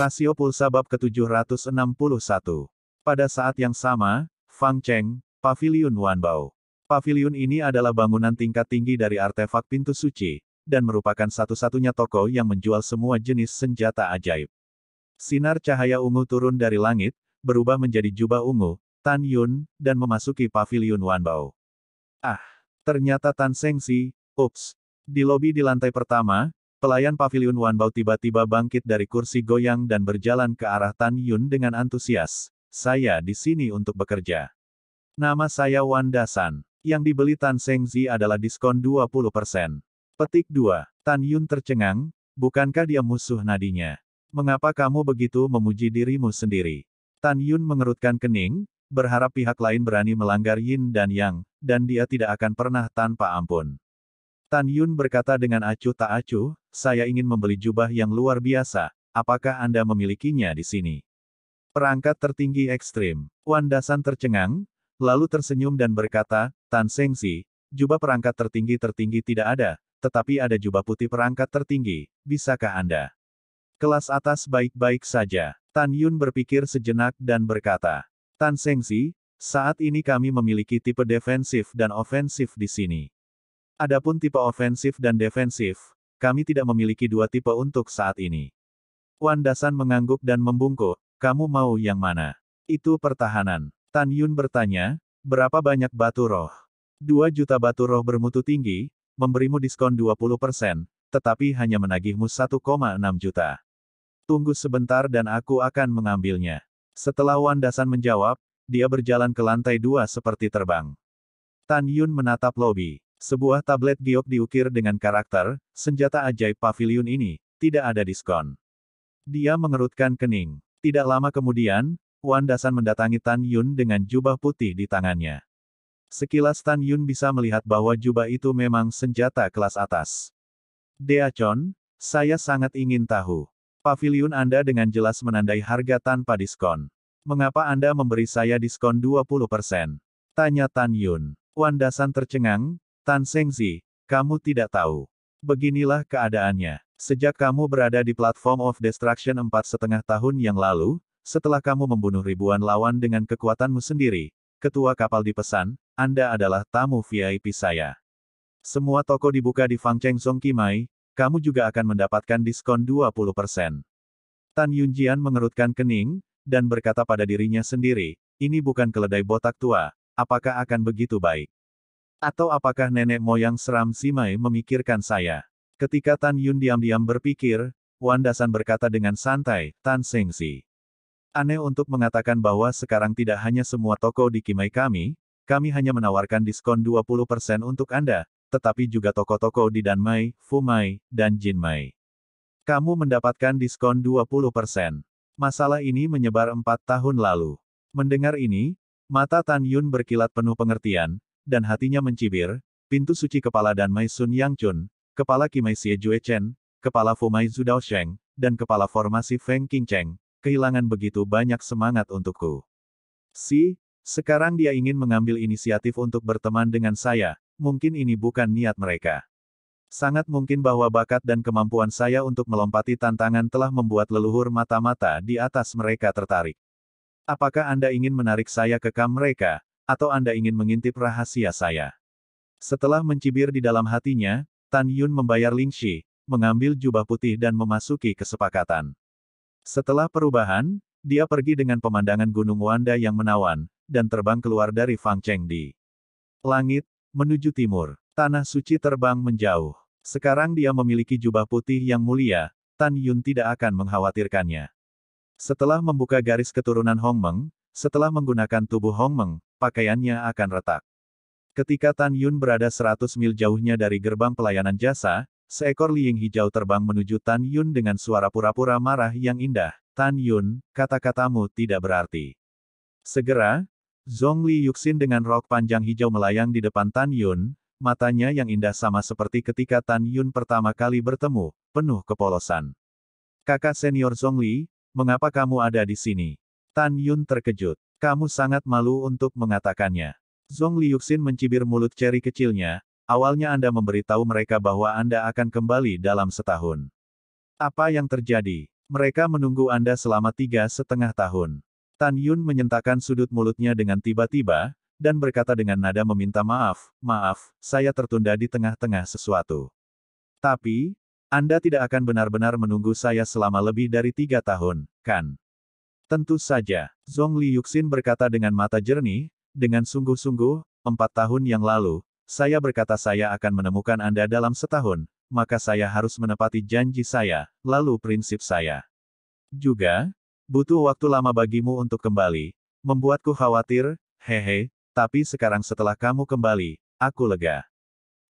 Rasio pulsa bab ke-761. Pada saat yang sama, Fang Cheng, Pavilion Wanbao. Pavilion ini adalah bangunan tingkat tinggi dari artefak pintu suci, dan merupakan satu-satunya toko yang menjual semua jenis senjata ajaib. Sinar cahaya ungu turun dari langit, berubah menjadi jubah ungu, Tan Yun, dan memasuki Pavilion Wanbao. Ah, ternyata Tan Si, ups. Di lobi di lantai pertama, Pelayan pavilion Wan Bao tiba-tiba bangkit dari kursi goyang dan berjalan ke arah Tan Yun dengan antusias. Saya di sini untuk bekerja. Nama saya Wan Dasan. Yang dibeli Tan Sengzi adalah diskon 20%. Petik 2. Tan Yun tercengang, bukankah dia musuh nadinya? Mengapa kamu begitu memuji dirimu sendiri? Tan Yun mengerutkan kening, berharap pihak lain berani melanggar Yin dan Yang, dan dia tidak akan pernah tanpa ampun. Tan Yun berkata dengan acuh tak acuh, saya ingin membeli jubah yang luar biasa, apakah Anda memilikinya di sini? Perangkat tertinggi ekstrim. Wan Dasan tercengang, lalu tersenyum dan berkata, Tan Si, jubah perangkat tertinggi-tertinggi tidak ada, tetapi ada jubah putih perangkat tertinggi, bisakah Anda? Kelas atas baik-baik saja. Tan Yun berpikir sejenak dan berkata, Tan Si, saat ini kami memiliki tipe defensif dan ofensif di sini. Adapun tipe ofensif dan defensif, kami tidak memiliki dua tipe untuk saat ini. Wan Dasan mengangguk dan membungkuk, kamu mau yang mana? Itu pertahanan. Tan Yun bertanya, berapa banyak batu roh? Dua juta batu roh bermutu tinggi, memberimu diskon 20%, tetapi hanya menagihmu 1,6 juta. Tunggu sebentar dan aku akan mengambilnya. Setelah Wandasan menjawab, dia berjalan ke lantai dua seperti terbang. Tan Yun menatap lobi. Sebuah tablet giok diukir dengan karakter, senjata ajaib pavilion ini, tidak ada diskon. Dia mengerutkan kening. Tidak lama kemudian, Wan Dasan mendatangi Tan Yun dengan jubah putih di tangannya. Sekilas Tan Yun bisa melihat bahwa jubah itu memang senjata kelas atas. Deacon, saya sangat ingin tahu. Pavilion Anda dengan jelas menandai harga tanpa diskon. Mengapa Anda memberi saya diskon 20%? Tanya Tan Yun. Wandasan tercengang, Tan Sengzi, kamu tidak tahu. Beginilah keadaannya. Sejak kamu berada di platform of destruction empat setengah tahun yang lalu, setelah kamu membunuh ribuan lawan dengan kekuatanmu sendiri, ketua kapal dipesan, Anda adalah tamu VIP saya. Semua toko dibuka di Fangcheng Kimai, kamu juga akan mendapatkan diskon 20%. Tan Yunjian mengerutkan kening, dan berkata pada dirinya sendiri, ini bukan keledai botak tua, apakah akan begitu baik? Atau apakah nenek moyang seram Simai memikirkan saya? Ketika Tan Yun diam-diam berpikir, Wan Dasan berkata dengan santai, Tan Si. Aneh untuk mengatakan bahwa sekarang tidak hanya semua toko di Kimai kami, kami hanya menawarkan diskon 20% untuk Anda, tetapi juga toko-toko di Danmai, Fumai, dan Jinmai. Kamu mendapatkan diskon 20%. Masalah ini menyebar empat tahun lalu. Mendengar ini, mata Tan Yun berkilat penuh pengertian, dan hatinya mencibir, pintu suci kepala dan Mai Sun Yang Chun, kepala Kimai Xie Jue Chen, kepala Fu Mai Zudao Sheng, dan kepala formasi Feng King Cheng, kehilangan begitu banyak semangat untukku. Si, sekarang dia ingin mengambil inisiatif untuk berteman dengan saya, mungkin ini bukan niat mereka. Sangat mungkin bahwa bakat dan kemampuan saya untuk melompati tantangan telah membuat leluhur mata-mata di atas mereka tertarik. Apakah Anda ingin menarik saya ke kam mereka, atau Anda ingin mengintip rahasia saya? Setelah mencibir di dalam hatinya, Tan Yun membayar Ling Shi, mengambil jubah putih dan memasuki kesepakatan. Setelah perubahan, dia pergi dengan pemandangan Gunung Wanda yang menawan, dan terbang keluar dari Fang Di. Langit, menuju timur, tanah suci terbang menjauh. Sekarang dia memiliki jubah putih yang mulia, Tan Yun tidak akan mengkhawatirkannya. Setelah membuka garis keturunan Hong Meng, setelah menggunakan tubuh Hong Meng pakaiannya akan retak. Ketika Tan Yun berada 100 mil jauhnya dari gerbang pelayanan jasa, seekor liing hijau terbang menuju Tan Yun dengan suara pura-pura marah yang indah. Tan Yun, kata-katamu tidak berarti. Segera, Zhong Li Yuxin dengan rok panjang hijau melayang di depan Tan Yun, matanya yang indah sama seperti ketika Tan Yun pertama kali bertemu, penuh kepolosan. Kakak senior Zhong Li, mengapa kamu ada di sini? Tan Yun terkejut. Kamu sangat malu untuk mengatakannya. Zhong Liuxin mencibir mulut ceri kecilnya, awalnya Anda memberitahu mereka bahwa Anda akan kembali dalam setahun. Apa yang terjadi? Mereka menunggu Anda selama tiga setengah tahun. Tan Yun menyentakkan sudut mulutnya dengan tiba-tiba, dan berkata dengan nada meminta maaf, maaf, saya tertunda di tengah-tengah sesuatu. Tapi, Anda tidak akan benar-benar menunggu saya selama lebih dari tiga tahun, kan? Tentu saja, Zhong Liuxin berkata dengan mata jernih, dengan sungguh-sungguh, empat tahun yang lalu, saya berkata saya akan menemukan Anda dalam setahun, maka saya harus menepati janji saya, lalu prinsip saya. Juga, butuh waktu lama bagimu untuk kembali, membuatku khawatir, hehe, tapi sekarang setelah kamu kembali, aku lega.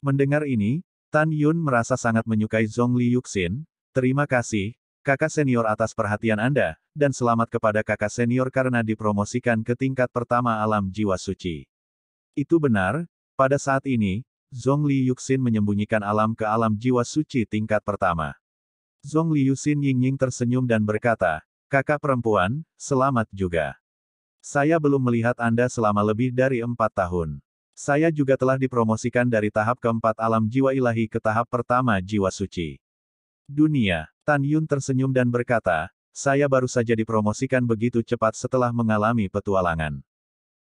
Mendengar ini, Tan Yun merasa sangat menyukai Zhong Liuxin, terima kasih, kakak senior atas perhatian Anda, dan selamat kepada kakak senior karena dipromosikan ke tingkat pertama alam jiwa suci. Itu benar, pada saat ini, Zhong Li Yuxin menyembunyikan alam ke alam jiwa suci tingkat pertama. Zhong Li Yuxin Yingying tersenyum dan berkata, Kakak perempuan, selamat juga. Saya belum melihat Anda selama lebih dari empat tahun. Saya juga telah dipromosikan dari tahap keempat alam jiwa ilahi ke tahap pertama jiwa suci. Dunia, Tan Yun tersenyum dan berkata, saya baru saja dipromosikan begitu cepat setelah mengalami petualangan.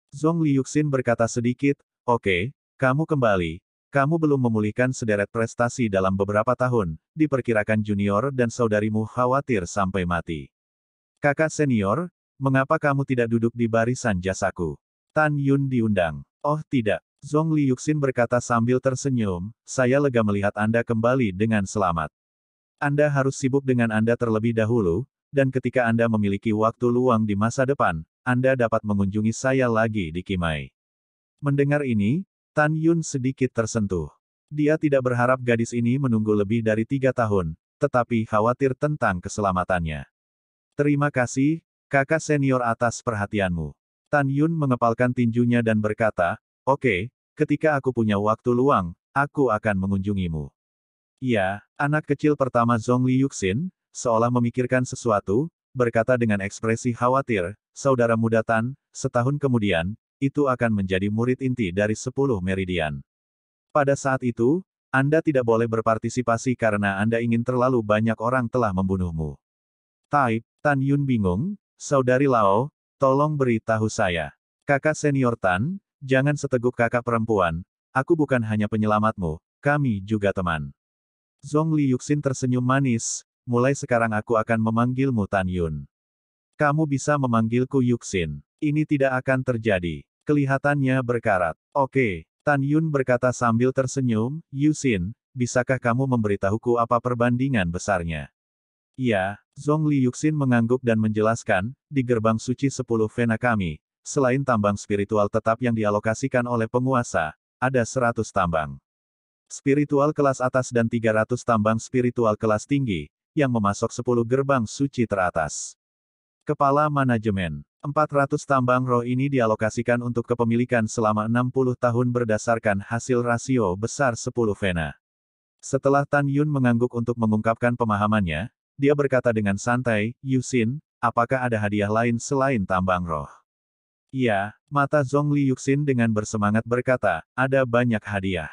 Zhong Liuxin berkata sedikit, oke, okay, kamu kembali. Kamu belum memulihkan sederet prestasi dalam beberapa tahun, diperkirakan junior dan saudarimu khawatir sampai mati. Kakak senior, mengapa kamu tidak duduk di barisan jasaku? Tan Yun diundang. Oh tidak, Zhong Liuxin berkata sambil tersenyum, saya lega melihat Anda kembali dengan selamat. Anda harus sibuk dengan Anda terlebih dahulu, dan ketika Anda memiliki waktu luang di masa depan, Anda dapat mengunjungi saya lagi di Kimai. Mendengar ini, Tan Yun sedikit tersentuh. Dia tidak berharap gadis ini menunggu lebih dari tiga tahun, tetapi khawatir tentang keselamatannya. Terima kasih, kakak senior atas perhatianmu. Tan Yun mengepalkan tinjunya dan berkata, Oke, okay, ketika aku punya waktu luang, aku akan mengunjungimu. Iya, anak kecil pertama Zhong Li Yuxin, seolah memikirkan sesuatu, berkata dengan ekspresi khawatir, saudara muda Tan, setahun kemudian, itu akan menjadi murid inti dari sepuluh meridian. Pada saat itu, Anda tidak boleh berpartisipasi karena Anda ingin terlalu banyak orang telah membunuhmu. Taip, Tan Yun bingung, Saudari Lao, tolong beritahu saya. Kakak senior Tan, jangan seteguk kakak perempuan, aku bukan hanya penyelamatmu, kami juga teman. Zhong Liuxin tersenyum manis, mulai sekarang aku akan memanggilmu Tan Yun. Kamu bisa memanggilku Yuxin. Ini tidak akan terjadi. Kelihatannya berkarat. Oke, Tan Yun berkata sambil tersenyum, Yuxin, bisakah kamu memberitahuku apa perbandingan besarnya? Ya. Zhong Liuxin mengangguk dan menjelaskan, di gerbang suci sepuluh vena kami, selain tambang spiritual tetap yang dialokasikan oleh penguasa, ada seratus tambang spiritual kelas atas dan 300 tambang spiritual kelas tinggi, yang memasok 10 gerbang suci teratas. Kepala Manajemen 400 tambang roh ini dialokasikan untuk kepemilikan selama 60 tahun berdasarkan hasil rasio besar 10 vena. Setelah Tan Yun mengangguk untuk mengungkapkan pemahamannya, dia berkata dengan santai, Yusin, apakah ada hadiah lain selain tambang roh? Ya, mata Zhong Li Yuxin dengan bersemangat berkata, ada banyak hadiah.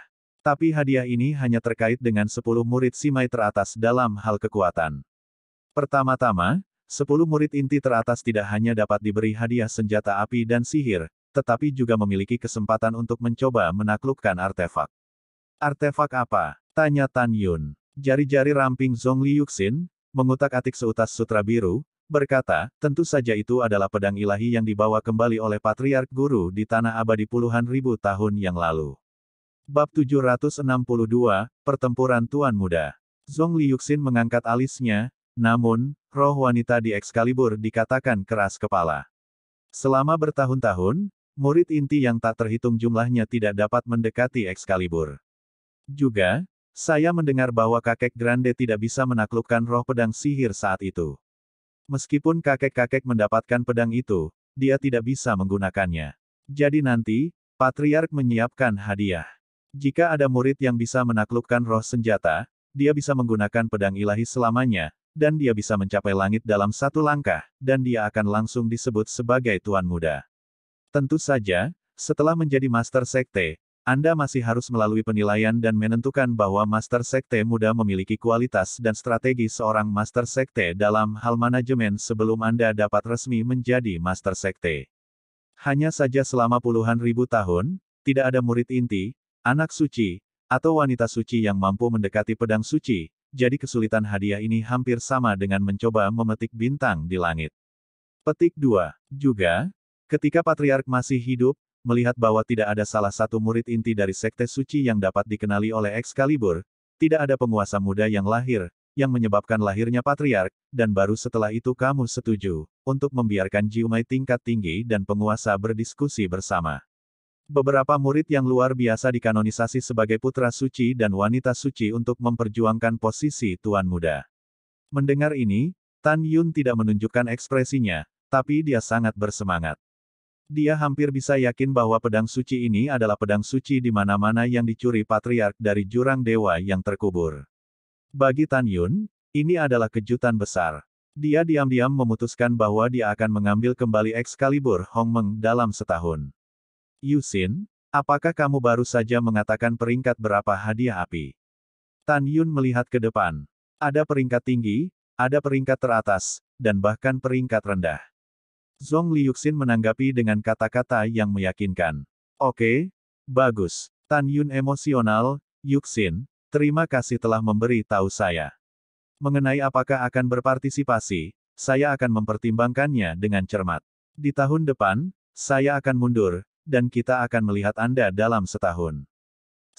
Tapi hadiah ini hanya terkait dengan 10 murid Simai teratas dalam hal kekuatan. Pertama-tama, 10 murid inti teratas tidak hanya dapat diberi hadiah senjata api dan sihir, tetapi juga memiliki kesempatan untuk mencoba menaklukkan artefak. Artefak apa? Tanya Tan Yun. Jari-jari ramping Zhong Liuxin, mengutak-atik seutas sutra biru, berkata, tentu saja itu adalah pedang ilahi yang dibawa kembali oleh Patriark Guru di Tanah Abadi puluhan ribu tahun yang lalu. Bab 762, Pertempuran Tuan Muda. Zhong Liuxin mengangkat alisnya, namun, roh wanita di Excalibur dikatakan keras kepala. Selama bertahun-tahun, murid inti yang tak terhitung jumlahnya tidak dapat mendekati Excalibur. Juga, saya mendengar bahwa kakek Grande tidak bisa menaklukkan roh pedang sihir saat itu. Meskipun kakek-kakek mendapatkan pedang itu, dia tidak bisa menggunakannya. Jadi nanti, Patriark menyiapkan hadiah. Jika ada murid yang bisa menaklukkan roh senjata, dia bisa menggunakan pedang ilahi selamanya, dan dia bisa mencapai langit dalam satu langkah, dan dia akan langsung disebut sebagai Tuan Muda. Tentu saja, setelah menjadi Master Sekte, Anda masih harus melalui penilaian dan menentukan bahwa Master Sekte Muda memiliki kualitas dan strategi seorang Master Sekte dalam hal manajemen sebelum Anda dapat resmi menjadi Master Sekte. Hanya saja selama puluhan ribu tahun, tidak ada murid inti, Anak suci, atau wanita suci yang mampu mendekati pedang suci, jadi kesulitan hadiah ini hampir sama dengan mencoba memetik bintang di langit. Petik 2. Juga, ketika patriark masih hidup, melihat bahwa tidak ada salah satu murid inti dari sekte suci yang dapat dikenali oleh Excalibur, tidak ada penguasa muda yang lahir, yang menyebabkan lahirnya patriark, dan baru setelah itu kamu setuju, untuk membiarkan Jiumai tingkat tinggi dan penguasa berdiskusi bersama. Beberapa murid yang luar biasa dikanonisasi sebagai putra suci dan wanita suci untuk memperjuangkan posisi tuan muda. Mendengar ini, Tan Yun tidak menunjukkan ekspresinya, tapi dia sangat bersemangat. Dia hampir bisa yakin bahwa pedang suci ini adalah pedang suci di mana-mana yang dicuri patriark dari jurang dewa yang terkubur. Bagi Tan Yun, ini adalah kejutan besar. Dia diam-diam memutuskan bahwa dia akan mengambil kembali Excalibur Meng dalam setahun. Yusin, apakah kamu baru saja mengatakan peringkat berapa hadiah api? Tan Yun melihat ke depan. Ada peringkat tinggi, ada peringkat teratas, dan bahkan peringkat rendah. Zong Liuxin menanggapi dengan kata-kata yang meyakinkan. Oke, bagus. Tan Yun emosional, Yuxin, terima kasih telah memberi tahu saya. Mengenai apakah akan berpartisipasi, saya akan mempertimbangkannya dengan cermat. Di tahun depan, saya akan mundur, dan kita akan melihat Anda dalam setahun.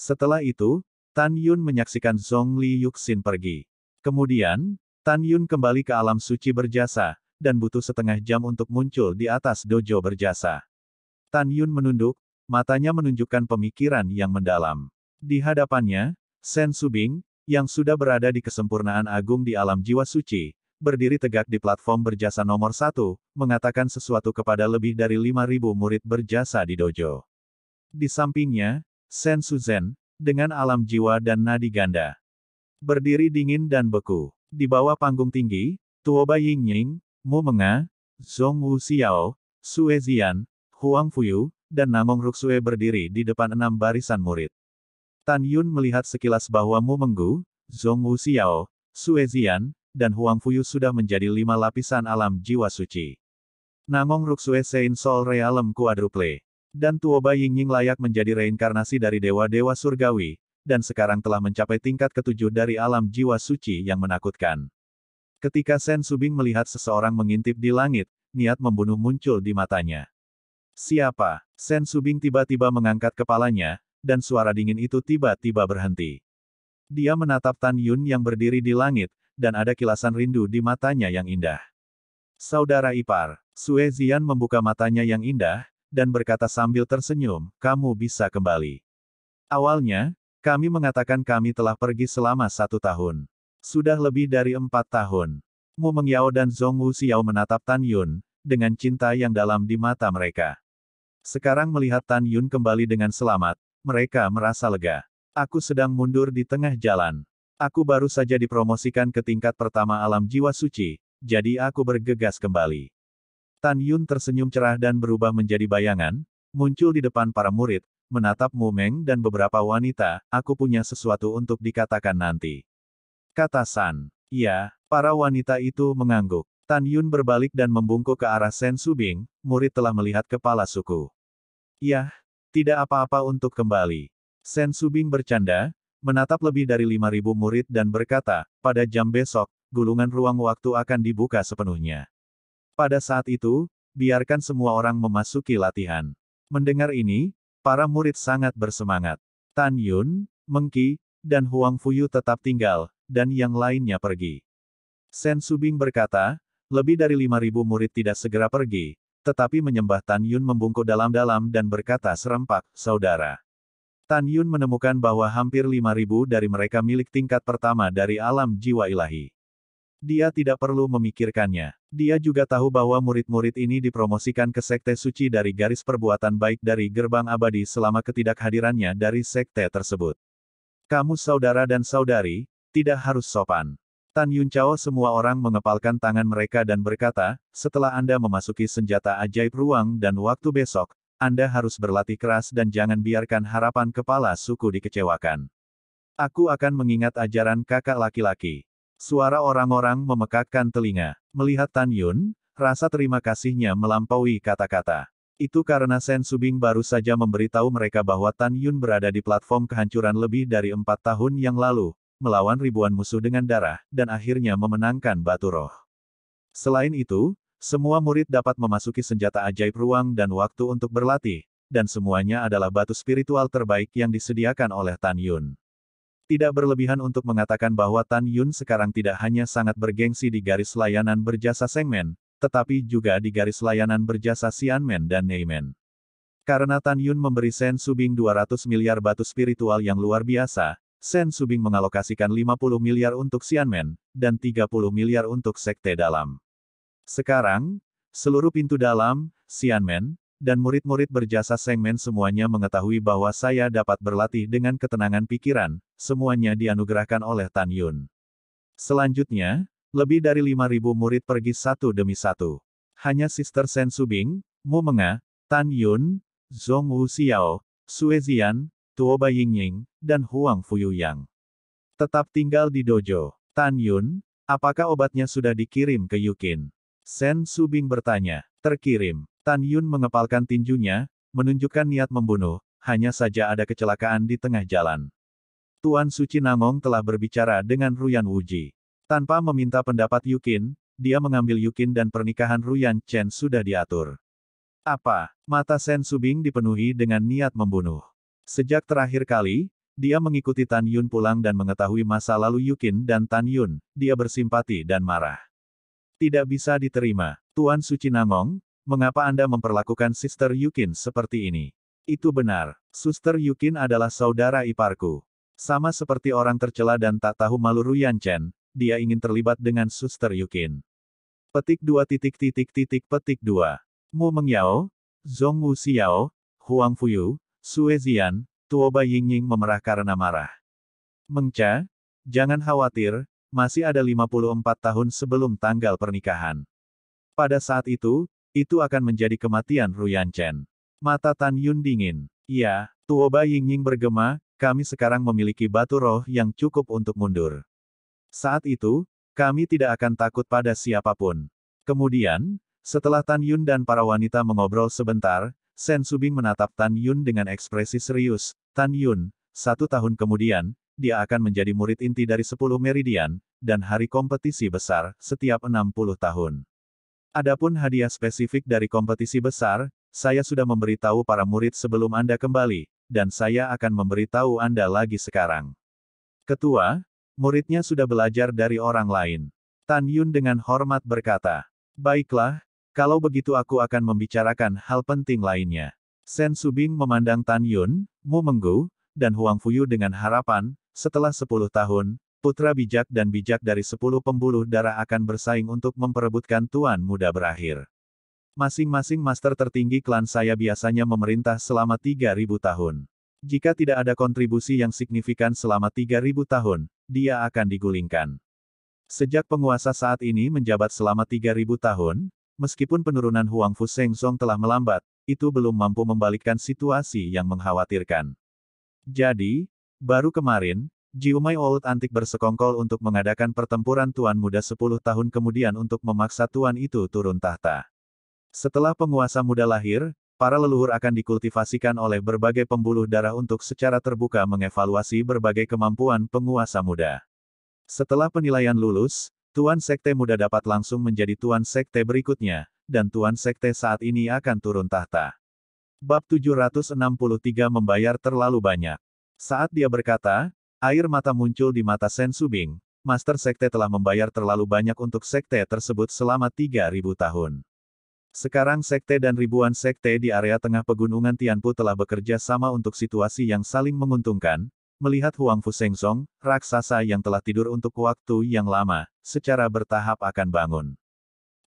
Setelah itu, Tan Yun menyaksikan Zhong Li Yuxin pergi. Kemudian, Tan Yun kembali ke alam suci berjasa, dan butuh setengah jam untuk muncul di atas dojo berjasa. Tan Yun menunduk, matanya menunjukkan pemikiran yang mendalam. Di hadapannya, Sen Subing, yang sudah berada di kesempurnaan agung di alam jiwa suci, berdiri tegak di platform berjasa nomor satu, mengatakan sesuatu kepada lebih dari 5.000 murid berjasa di dojo. Di sampingnya, Sen Suzen, dengan alam jiwa dan nadi ganda. Berdiri dingin dan beku. Di bawah panggung tinggi, Tuoba Yingying, Mu Menga, Zhong Wu Xiao, Sue Zian, Huang Fuyu, dan Namong Ruxue berdiri di depan enam barisan murid. Tan Yun melihat sekilas bahwa Mu Menggu, Zhong Wu Xiao, Sue Zian, dan Huang Fuyu sudah menjadi lima lapisan alam jiwa suci. Namong Ruxue Sein Sol Realem Quadruple. Dan Tuoba Yingying layak menjadi reinkarnasi dari dewa-dewa surgawi, dan sekarang telah mencapai tingkat ketujuh dari alam jiwa suci yang menakutkan. Ketika Sen Subing melihat seseorang mengintip di langit, niat membunuh muncul di matanya. Siapa? Sen Subing tiba-tiba mengangkat kepalanya, dan suara dingin itu tiba-tiba berhenti. Dia menatap Tan Yun yang berdiri di langit, dan ada kilasan rindu di matanya yang indah. Saudara ipar, Sue Zian membuka matanya yang indah, dan berkata sambil tersenyum, kamu bisa kembali. Awalnya, kami mengatakan kami telah pergi selama satu tahun. Sudah lebih dari empat tahun. Mu Mengyao dan Zhong Wu Xiao menatap Tan Yun, dengan cinta yang dalam di mata mereka. Sekarang melihat Tan Yun kembali dengan selamat, mereka merasa lega. Aku sedang mundur di tengah jalan. Aku baru saja dipromosikan ke tingkat pertama alam jiwa suci, jadi aku bergegas kembali. Tan Yun tersenyum cerah dan berubah menjadi bayangan, muncul di depan para murid, menatap Mu Meng dan beberapa wanita, aku punya sesuatu untuk dikatakan nanti. Kata San. Ya, para wanita itu mengangguk. Tan Yun berbalik dan membungkuk ke arah Sen Subing, murid telah melihat kepala suku. Yah, tidak apa-apa untuk kembali. Sen Subing bercanda, menatap lebih dari 5.000 murid dan berkata, pada jam besok, gulungan ruang waktu akan dibuka sepenuhnya. Pada saat itu, biarkan semua orang memasuki latihan. Mendengar ini, para murid sangat bersemangat. Tan Yun, Mengki, dan Huang Fuyu tetap tinggal, dan yang lainnya pergi. Sen Subing berkata, lebih dari 5.000 murid tidak segera pergi, tetapi menyembah Tan Yun membungkuk dalam-dalam dan berkata serempak, saudara. Tan Yun menemukan bahwa hampir 5.000 dari mereka milik tingkat pertama dari alam jiwa ilahi. Dia tidak perlu memikirkannya. Dia juga tahu bahwa murid-murid ini dipromosikan ke sekte suci dari garis perbuatan baik dari gerbang abadi selama ketidakhadirannya dari sekte tersebut. Kamu saudara dan saudari, tidak harus sopan. Tan Yun Chao semua orang mengepalkan tangan mereka dan berkata, setelah Anda memasuki senjata ajaib ruang dan waktu besok, anda harus berlatih keras dan jangan biarkan harapan kepala suku dikecewakan. Aku akan mengingat ajaran kakak laki-laki. Suara orang-orang memekakkan telinga. Melihat Tan Yun, rasa terima kasihnya melampaui kata-kata. Itu karena Sen Subing baru saja memberitahu mereka bahwa Tan Yun berada di platform kehancuran lebih dari empat tahun yang lalu, melawan ribuan musuh dengan darah, dan akhirnya memenangkan batu roh. Selain itu, semua murid dapat memasuki senjata ajaib ruang dan waktu untuk berlatih, dan semuanya adalah batu spiritual terbaik yang disediakan oleh Tan Yun. Tidak berlebihan untuk mengatakan bahwa Tan Yun sekarang tidak hanya sangat bergengsi di garis layanan berjasa Sengmen, tetapi juga di garis layanan berjasa Xianmen dan Neimen. Karena Tan Yun memberi Sen Subing 200 miliar batu spiritual yang luar biasa, Sen Subing mengalokasikan 50 miliar untuk Xianmen, dan 30 miliar untuk Sekte Dalam. Sekarang, seluruh pintu dalam, Xianmen, dan murid-murid berjasa Sengmen semuanya mengetahui bahwa saya dapat berlatih dengan ketenangan pikiran, semuanya dianugerahkan oleh Tan Yun. Selanjutnya, lebih dari 5.000 murid pergi satu demi satu. Hanya Sister Sen Subing, Mu Menga, Tan Yun, Zhong Wu Xiao, Sue Zian, Tuo Bai Yingying, dan Huang Fuyuyang. Tetap tinggal di dojo. Tan Yun, apakah obatnya sudah dikirim ke Yukin? Sen Subing bertanya. Terkirim. Tan Yun mengepalkan tinjunya, menunjukkan niat membunuh, hanya saja ada kecelakaan di tengah jalan. Tuan Suci Nangong telah berbicara dengan Ruyan Wuji. Tanpa meminta pendapat Yukin, dia mengambil Yukin dan pernikahan Ruyan Chen sudah diatur. Apa? Mata Sen Subing dipenuhi dengan niat membunuh. Sejak terakhir kali, dia mengikuti Tan Yun pulang dan mengetahui masa lalu Yukin dan Tan Yun, dia bersimpati dan marah. Tidak bisa diterima. Tuan Suci Nangong, mengapa Anda memperlakukan Sister Yukin seperti ini? Itu benar. Suster Yukin adalah saudara iparku. Sama seperti orang tercela dan tak tahu malu Ruyan Chen, dia ingin terlibat dengan Suster Yukin. Petik dua titik titik titik petik dua. Mu Mengyao, Zong Wu Xiao, Huang Fuyu, Sue Zian, Tuoba Yingying memerah karena marah. Mengca, jangan khawatir, masih ada 54 tahun sebelum tanggal pernikahan. Pada saat itu, itu akan menjadi kematian Ruyan Chen. Mata Tan Yun dingin. Ya, Tuoba Yingying bergema, kami sekarang memiliki batu roh yang cukup untuk mundur. Saat itu, kami tidak akan takut pada siapapun. Kemudian, setelah Tan Yun dan para wanita mengobrol sebentar, Sen Subing menatap Tan Yun dengan ekspresi serius. Tan Yun, satu tahun kemudian, dia akan menjadi murid inti dari 10 meridian, dan hari kompetisi besar, setiap 60 tahun. Adapun hadiah spesifik dari kompetisi besar, saya sudah memberitahu para murid sebelum Anda kembali, dan saya akan memberitahu Anda lagi sekarang. Ketua, muridnya sudah belajar dari orang lain. Tan Yun dengan hormat berkata, Baiklah, kalau begitu aku akan membicarakan hal penting lainnya. Sen Subing memandang Tan Yun, Mu Menggu, dan Huang Fuyu dengan harapan, setelah 10 tahun, putra bijak dan bijak dari 10 pembuluh darah akan bersaing untuk memperebutkan tuan muda berakhir. Masing-masing master tertinggi klan saya biasanya memerintah selama 3000 tahun. Jika tidak ada kontribusi yang signifikan selama 3000 tahun, dia akan digulingkan. Sejak penguasa saat ini menjabat selama 3000 tahun, meskipun penurunan Huang Fu Sheng Song telah melambat, itu belum mampu membalikkan situasi yang mengkhawatirkan. Jadi, baru kemarin, Jiumai Old Antik bersekongkol untuk mengadakan pertempuran tuan muda 10 tahun kemudian untuk memaksa tuan itu turun tahta. Setelah penguasa muda lahir, para leluhur akan dikultivasikan oleh berbagai pembuluh darah untuk secara terbuka mengevaluasi berbagai kemampuan penguasa muda. Setelah penilaian lulus, Tuan Sekte muda dapat langsung menjadi Tuan Sekte berikutnya, dan Tuan Sekte saat ini akan turun tahta. Bab 763 membayar terlalu banyak. Saat dia berkata, air mata muncul di mata Sen Subing, Master Sekte telah membayar terlalu banyak untuk Sekte tersebut selama 3.000 tahun. Sekarang Sekte dan ribuan Sekte di area tengah pegunungan Tianpu telah bekerja sama untuk situasi yang saling menguntungkan, melihat Huang Fu raksasa yang telah tidur untuk waktu yang lama, secara bertahap akan bangun.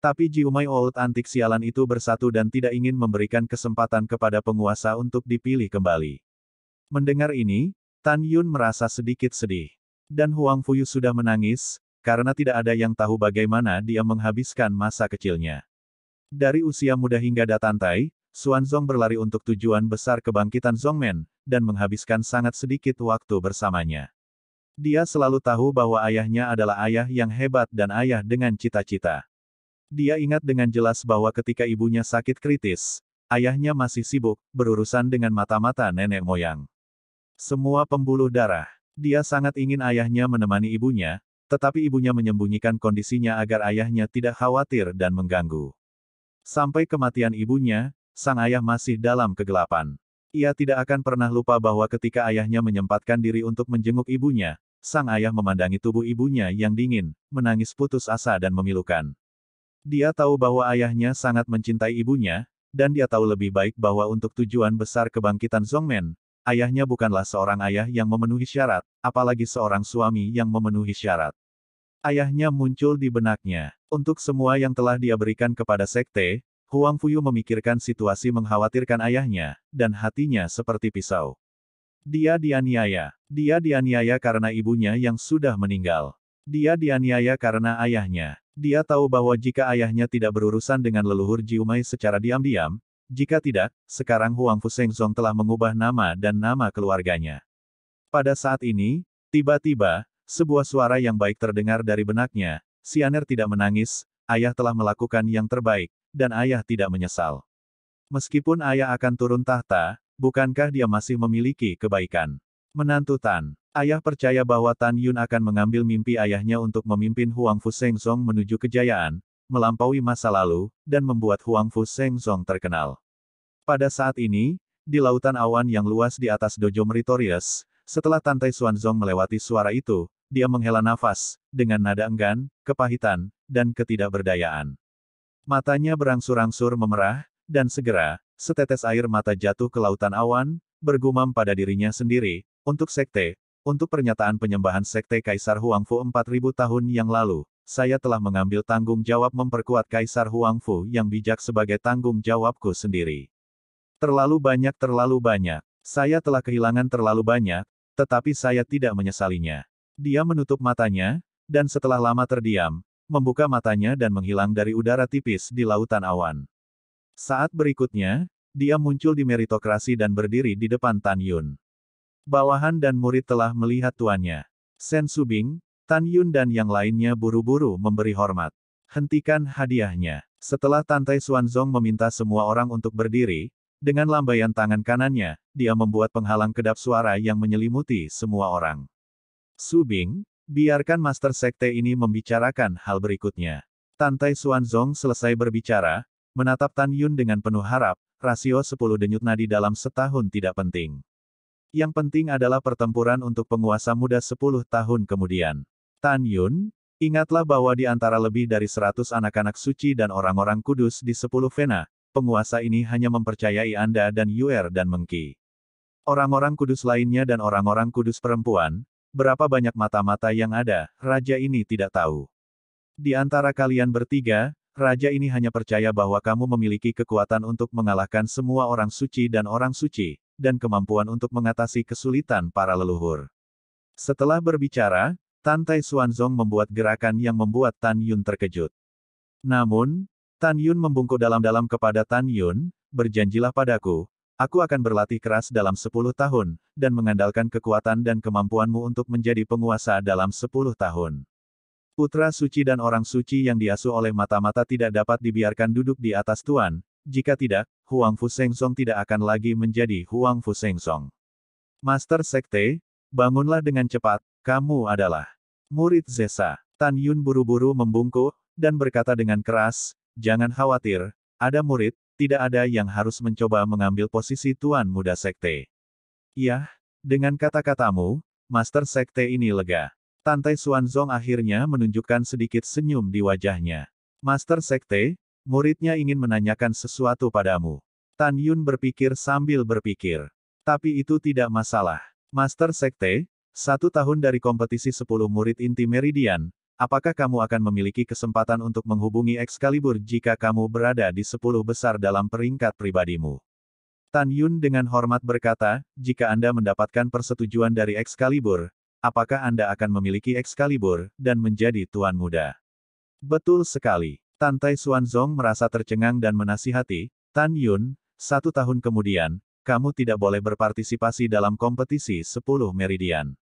Tapi Jiumai Old antik sialan itu bersatu dan tidak ingin memberikan kesempatan kepada penguasa untuk dipilih kembali. Mendengar ini, Tan Yun merasa sedikit sedih. Dan Huang Fuyu sudah menangis, karena tidak ada yang tahu bagaimana dia menghabiskan masa kecilnya. Dari usia muda hingga datantai, Zong berlari untuk tujuan besar kebangkitan Zongmen, dan menghabiskan sangat sedikit waktu bersamanya. Dia selalu tahu bahwa ayahnya adalah ayah yang hebat dan ayah dengan cita-cita. Dia ingat dengan jelas bahwa ketika ibunya sakit kritis, ayahnya masih sibuk, berurusan dengan mata-mata nenek moyang. Semua pembuluh darah. Dia sangat ingin ayahnya menemani ibunya, tetapi ibunya menyembunyikan kondisinya agar ayahnya tidak khawatir dan mengganggu. Sampai kematian ibunya, sang ayah masih dalam kegelapan. Ia tidak akan pernah lupa bahwa ketika ayahnya menyempatkan diri untuk menjenguk ibunya, sang ayah memandangi tubuh ibunya yang dingin, menangis putus asa dan memilukan. Dia tahu bahwa ayahnya sangat mencintai ibunya, dan dia tahu lebih baik bahwa untuk tujuan besar kebangkitan Zongmen, ayahnya bukanlah seorang ayah yang memenuhi syarat, apalagi seorang suami yang memenuhi syarat. Ayahnya muncul di benaknya. Untuk semua yang telah dia berikan kepada sekte, Huang Fuyu memikirkan situasi mengkhawatirkan ayahnya, dan hatinya seperti pisau. Dia dianiaya. Dia dianiaya karena ibunya yang sudah meninggal. Dia dianiaya karena ayahnya. Dia tahu bahwa jika ayahnya tidak berurusan dengan leluhur Jiumei secara diam-diam, jika tidak, sekarang Huang Fusengzong telah mengubah nama dan nama keluarganya. Pada saat ini, tiba-tiba, sebuah suara yang baik terdengar dari benaknya, Sianer tidak menangis, ayah telah melakukan yang terbaik, dan ayah tidak menyesal. Meskipun ayah akan turun tahta, bukankah dia masih memiliki kebaikan? Menantu Tan, Ayah percaya bahwa Tan Yun akan mengambil mimpi ayahnya untuk memimpin Huang Fu Song menuju kejayaan, melampaui masa lalu, dan membuat Huang Fu Song terkenal. Pada saat ini, di lautan awan yang luas di atas dojo meritorius, setelah Tantai Xuanzong melewati suara itu, dia menghela nafas, dengan nada enggan, kepahitan, dan ketidakberdayaan. Matanya berangsur-angsur memerah, dan segera, setetes air mata jatuh ke lautan awan, bergumam pada dirinya sendiri, untuk sekte, untuk pernyataan penyembahan Sekte Kaisar Huangfu 4000 tahun yang lalu, saya telah mengambil tanggung jawab memperkuat Kaisar Huangfu yang bijak sebagai tanggung jawabku sendiri. Terlalu banyak terlalu banyak. Saya telah kehilangan terlalu banyak, tetapi saya tidak menyesalinya. Dia menutup matanya, dan setelah lama terdiam, membuka matanya dan menghilang dari udara tipis di lautan awan. Saat berikutnya, dia muncul di meritokrasi dan berdiri di depan Tan Yun. Bawahan dan murid telah melihat tuannya. Sen Subing, Tan Yun dan yang lainnya buru-buru memberi hormat. Hentikan hadiahnya. Setelah Tantai Xuanzong meminta semua orang untuk berdiri, dengan lambaian tangan kanannya, dia membuat penghalang kedap suara yang menyelimuti semua orang. Subing, biarkan Master Sekte ini membicarakan hal berikutnya. Tantai Xuanzong selesai berbicara, menatap Tan Yun dengan penuh harap, rasio 10 denyut nadi dalam setahun tidak penting. Yang penting adalah pertempuran untuk penguasa muda 10 tahun kemudian. Tan Yun, ingatlah bahwa di antara lebih dari 100 anak-anak suci dan orang-orang kudus di 10 Vena, penguasa ini hanya mempercayai Anda dan Yuer dan Mengki. Orang-orang kudus lainnya dan orang-orang kudus perempuan, berapa banyak mata-mata yang ada, raja ini tidak tahu. Di antara kalian bertiga, raja ini hanya percaya bahwa kamu memiliki kekuatan untuk mengalahkan semua orang suci dan orang suci, dan kemampuan untuk mengatasi kesulitan para leluhur. Setelah berbicara, Tan Tai Xuanzong membuat gerakan yang membuat Tan Yun terkejut. Namun, Tan Yun membungkuk dalam-dalam kepada Tan Yun, berjanjilah padaku, aku akan berlatih keras dalam 10 tahun, dan mengandalkan kekuatan dan kemampuanmu untuk menjadi penguasa dalam 10 tahun. Putra suci dan orang suci yang diasuh oleh mata-mata tidak dapat dibiarkan duduk di atas tuan, jika tidak, Huang Fu Song tidak akan lagi menjadi Huang Fu Song. Master Sekte, bangunlah dengan cepat, kamu adalah murid Zesa. Tan Yun buru-buru membungkuk, dan berkata dengan keras, jangan khawatir, ada murid, tidak ada yang harus mencoba mengambil posisi Tuan Muda Sekte. Yah, dengan kata-katamu, Master Sekte ini lega. Tantai Xuanzong akhirnya menunjukkan sedikit senyum di wajahnya. Master Sekte, Muridnya ingin menanyakan sesuatu padamu. Tan Yun berpikir sambil berpikir. Tapi itu tidak masalah. Master Sekte, satu tahun dari kompetisi 10 murid inti Meridian, apakah kamu akan memiliki kesempatan untuk menghubungi Excalibur jika kamu berada di 10 besar dalam peringkat pribadimu? Tan Yun dengan hormat berkata, jika Anda mendapatkan persetujuan dari Excalibur, apakah Anda akan memiliki Excalibur, dan menjadi Tuan Muda? Betul sekali. Tantai Xuanzong merasa tercengang dan menasihati, Tan Yun, satu tahun kemudian, kamu tidak boleh berpartisipasi dalam kompetisi 10 meridian.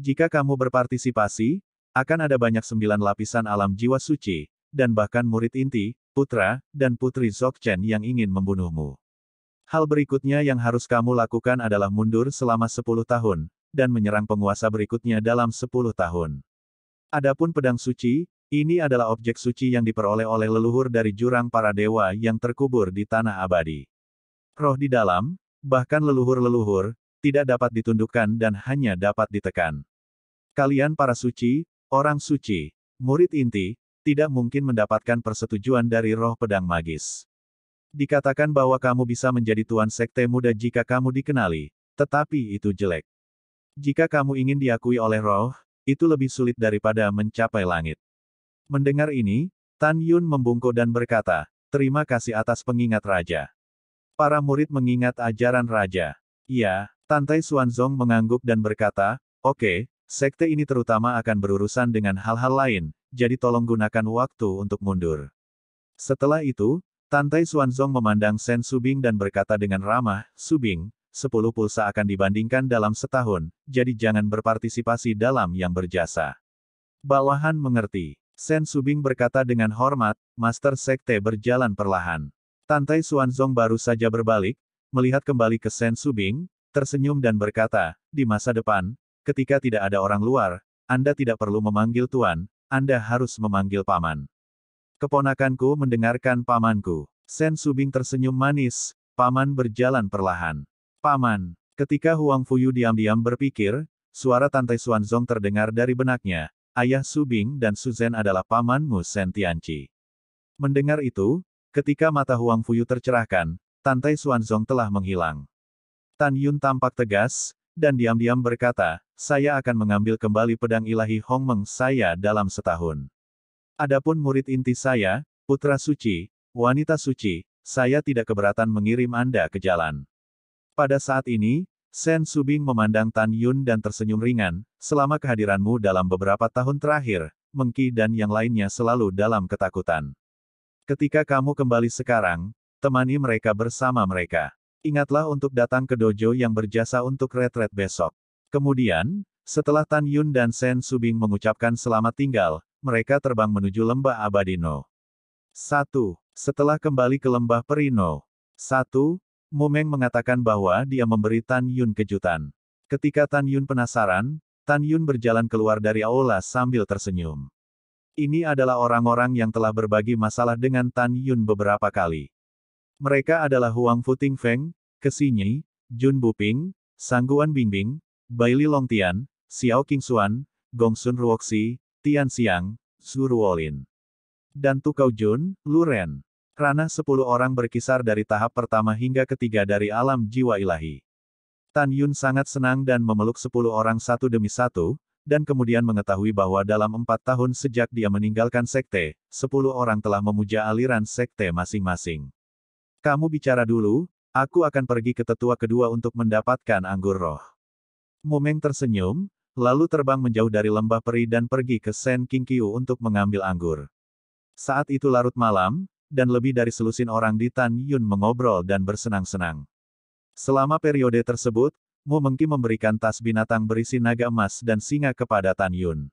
Jika kamu berpartisipasi, akan ada banyak sembilan lapisan alam jiwa suci, dan bahkan murid inti, putra, dan putri Chen yang ingin membunuhmu. Hal berikutnya yang harus kamu lakukan adalah mundur selama 10 tahun, dan menyerang penguasa berikutnya dalam 10 tahun. Adapun pedang suci, ini adalah objek suci yang diperoleh oleh leluhur dari jurang para dewa yang terkubur di tanah abadi. Roh di dalam, bahkan leluhur-leluhur, tidak dapat ditundukkan dan hanya dapat ditekan. Kalian para suci, orang suci, murid inti, tidak mungkin mendapatkan persetujuan dari roh pedang magis. Dikatakan bahwa kamu bisa menjadi tuan sekte muda jika kamu dikenali, tetapi itu jelek. Jika kamu ingin diakui oleh roh, itu lebih sulit daripada mencapai langit. Mendengar ini, Tan Yun membungkuk dan berkata, terima kasih atas pengingat Raja. Para murid mengingat ajaran Raja. Iya, Tantai Xuanzong mengangguk dan berkata, oke, okay, sekte ini terutama akan berurusan dengan hal-hal lain, jadi tolong gunakan waktu untuk mundur. Setelah itu, Tantai Xuanzong memandang Sen Subing dan berkata dengan ramah, Subing, 10 pulsa akan dibandingkan dalam setahun, jadi jangan berpartisipasi dalam yang berjasa. Bawahan mengerti. Sen Subing berkata dengan hormat, Master Sekte berjalan perlahan. Tantai Suanzong baru saja berbalik, melihat kembali ke Sen Subing, tersenyum dan berkata, di masa depan, ketika tidak ada orang luar, Anda tidak perlu memanggil Tuan, Anda harus memanggil Paman. Keponakanku mendengarkan Pamanku. Sen Subing tersenyum manis, Paman berjalan perlahan. Paman, ketika Huang Fuyu diam-diam berpikir, suara Tantai Suanzong terdengar dari benaknya, ayah Subing dan Suzen adalah pamanmu Shen Tianqi. Mendengar itu, ketika mata Huang Fuyu tercerahkan, Tantai Xuanzong telah menghilang. Tan Yun tampak tegas, dan diam-diam berkata, saya akan mengambil kembali pedang ilahi Hong Meng saya dalam setahun. Adapun murid inti saya, putra suci, wanita suci, saya tidak keberatan mengirim Anda ke jalan. Pada saat ini, Sen Subing memandang Tan Yun dan tersenyum ringan, selama kehadiranmu dalam beberapa tahun terakhir, Mengki dan yang lainnya selalu dalam ketakutan. Ketika kamu kembali sekarang, temani mereka bersama mereka. Ingatlah untuk datang ke dojo yang berjasa untuk retret besok. Kemudian, setelah Tan Yun dan Sen Subing mengucapkan selamat tinggal, mereka terbang menuju lembah Abadino. 1. Setelah kembali ke lembah Perino. 1. Momeng mengatakan bahwa dia memberi Tan Yun kejutan. Ketika Tan Yun penasaran, Tan Yun berjalan keluar dari aula sambil tersenyum. Ini adalah orang-orang yang telah berbagi masalah dengan Tan Yun beberapa kali. Mereka adalah Huang Futing Feng, Kesinyi, Jun Buping, Sangguan Bingbing, Baili Tian, Xiao King Gong Gongsun Ruoxi, Tian Xiang, Su Ruolin. Dan Tukau Jun, Luren. Ranah sepuluh orang berkisar dari tahap pertama hingga ketiga dari alam jiwa ilahi. Tan Yun sangat senang dan memeluk sepuluh orang satu demi satu, dan kemudian mengetahui bahwa dalam empat tahun sejak dia meninggalkan sekte, sepuluh orang telah memuja aliran sekte masing-masing. Kamu bicara dulu, aku akan pergi ke tetua kedua untuk mendapatkan anggur roh. Mumeng tersenyum, lalu terbang menjauh dari lembah peri dan pergi ke Sen Kiu untuk mengambil anggur. Saat itu larut malam, dan lebih dari selusin orang di Tan Yun mengobrol dan bersenang-senang. Selama periode tersebut, Mu Mengki memberikan tas binatang berisi naga emas dan singa kepada Tan Yun.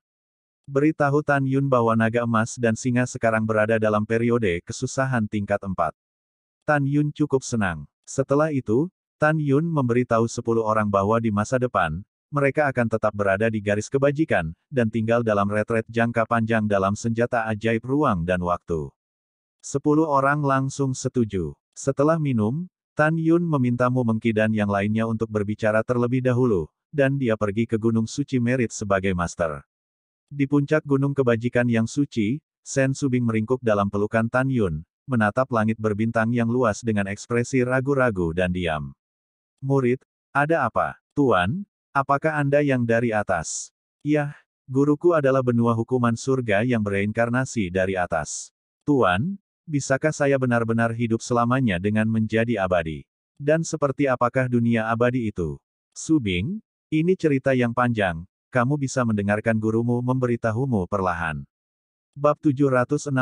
Beritahu Tan Yun bahwa naga emas dan singa sekarang berada dalam periode kesusahan tingkat 4. Tan Yun cukup senang. Setelah itu, Tan Yun memberitahu 10 orang bahwa di masa depan, mereka akan tetap berada di garis kebajikan, dan tinggal dalam retret jangka panjang dalam senjata ajaib ruang dan waktu. Sepuluh orang langsung setuju. Setelah minum, Tan Yun memintamu Mengki dan yang lainnya untuk berbicara terlebih dahulu, dan dia pergi ke Gunung Suci Merit sebagai master. Di puncak Gunung Kebajikan yang suci, Sen Subing meringkuk dalam pelukan Tan Yun, menatap langit berbintang yang luas dengan ekspresi ragu-ragu dan diam. Murid, ada apa? Tuan, apakah Anda yang dari atas? Yah, guruku adalah benua hukuman surga yang bereinkarnasi dari atas. Tuan, bisakah saya benar-benar hidup selamanya dengan menjadi abadi? Dan seperti apakah dunia abadi itu? Subing, ini cerita yang panjang, kamu bisa mendengarkan gurumu memberitahumu perlahan. Bab 764,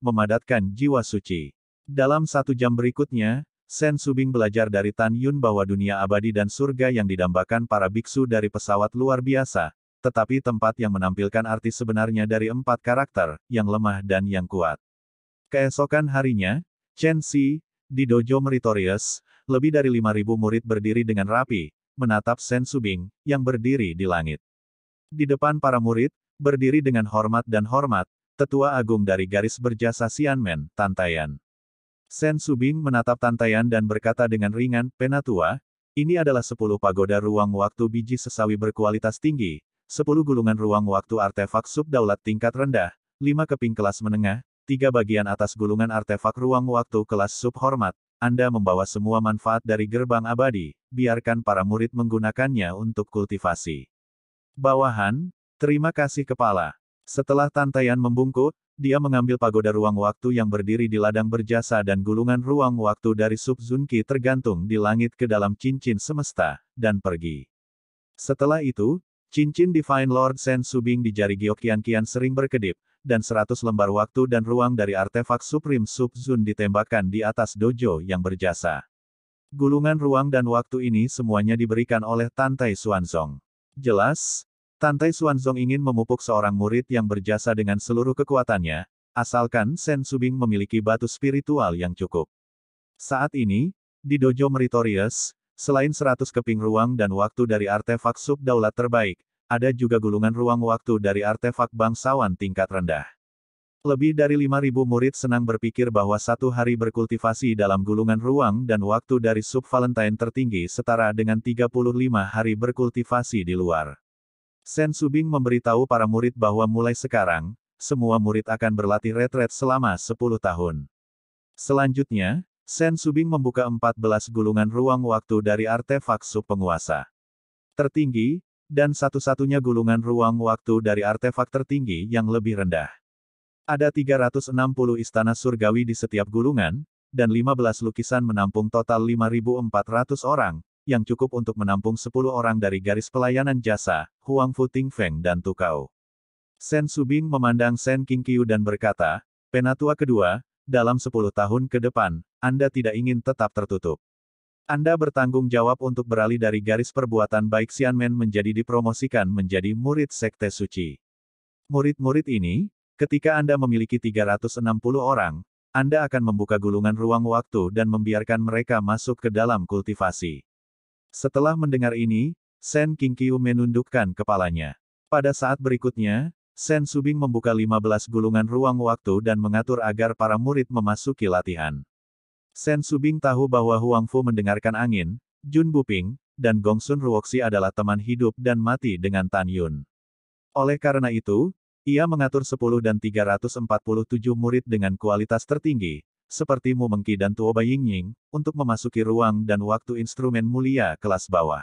Memadatkan Jiwa Suci. Dalam satu jam berikutnya, Sen Subing belajar dari Tan Yun bahwa dunia abadi dan surga yang didambakan para biksu dari pesawat luar biasa, tetapi tempat yang menampilkan arti sebenarnya dari empat karakter, yang lemah dan yang kuat. Keesokan harinya, Chen Xi, di Dojo Meritorius, lebih dari 5.000 murid berdiri dengan rapi, menatap Shen Subing, yang berdiri di langit. Di depan para murid, berdiri dengan hormat dan hormat, tetua agung dari garis berjasa Xianmen, Tantayan. Shen Subing menatap Tantayan dan berkata dengan ringan, Penatua, ini adalah 10 pagoda ruang waktu biji sesawi berkualitas tinggi, 10 gulungan ruang waktu artefak subdaulat tingkat rendah, 5 keping kelas menengah, tiga bagian atas gulungan artefak ruang waktu kelas subhormat, Anda membawa semua manfaat dari gerbang abadi, biarkan para murid menggunakannya untuk kultivasi. Bawahan, terima kasih kepala. Setelah Tantayan membungkuk, dia mengambil pagoda ruang waktu yang berdiri di ladang berjasa dan gulungan ruang waktu dari Subzunki tergantung di langit ke dalam cincin semesta, dan pergi. Setelah itu, cincin Divine Lord Sen Subing di jari Giokian Kian sering berkedip, dan 100 lembar waktu dan ruang dari artefak Supreme Sub Subzun ditembakkan di atas dojo yang berjasa. Gulungan ruang dan waktu ini semuanya diberikan oleh Tantai Suanzong. Jelas, Tantai Suanzong ingin memupuk seorang murid yang berjasa dengan seluruh kekuatannya, asalkan Sen Subing memiliki batu spiritual yang cukup. Saat ini, di Dojo meritorius, selain seratus keping ruang dan waktu dari artefak sub daulat terbaik, ada juga gulungan ruang waktu dari artefak bangsawan tingkat rendah. Lebih dari 5.000 murid senang berpikir bahwa satu hari berkultivasi dalam gulungan ruang dan waktu dari sub-Valentine tertinggi setara dengan 35 hari berkultivasi di luar. Sen Subing memberitahu para murid bahwa mulai sekarang, semua murid akan berlatih retret selama 10 tahun. Selanjutnya, Sen Subing membuka 14 gulungan ruang waktu dari artefak sub penguasa. Tertinggi, dan satu-satunya gulungan ruang waktu dari artefak tertinggi yang lebih rendah. Ada 360 istana surgawi di setiap gulungan, dan 15 lukisan menampung total 5.400 orang, yang cukup untuk menampung 10 orang dari garis pelayanan jasa, Huang Fu Ting Feng dan Tukau. Sen Subing memandang Sen Qingqiu dan berkata, Penatua kedua, dalam 10 tahun ke depan, Anda tidak ingin tetap tertutup. Anda bertanggung jawab untuk beralih dari garis perbuatan baik Xianmen menjadi dipromosikan menjadi murid Sekte Suci. Murid-murid ini, ketika Anda memiliki 360 orang, Anda akan membuka gulungan ruang waktu dan membiarkan mereka masuk ke dalam kultivasi. Setelah mendengar ini, Sen Qingqiu menundukkan kepalanya. Pada saat berikutnya, Sen Subing membuka 15 gulungan ruang waktu dan mengatur agar para murid memasuki latihan. Sen Subing tahu bahwa Huang Fu mendengarkan angin, Jun Buping, dan Gong Sun Ruoxi adalah teman hidup dan mati dengan Tan Yun. Oleh karena itu, ia mengatur 10 dan 347 murid dengan kualitas tertinggi, seperti Mu Mengki dan Tuo Bayingying, untuk memasuki ruang dan waktu instrumen mulia kelas bawah.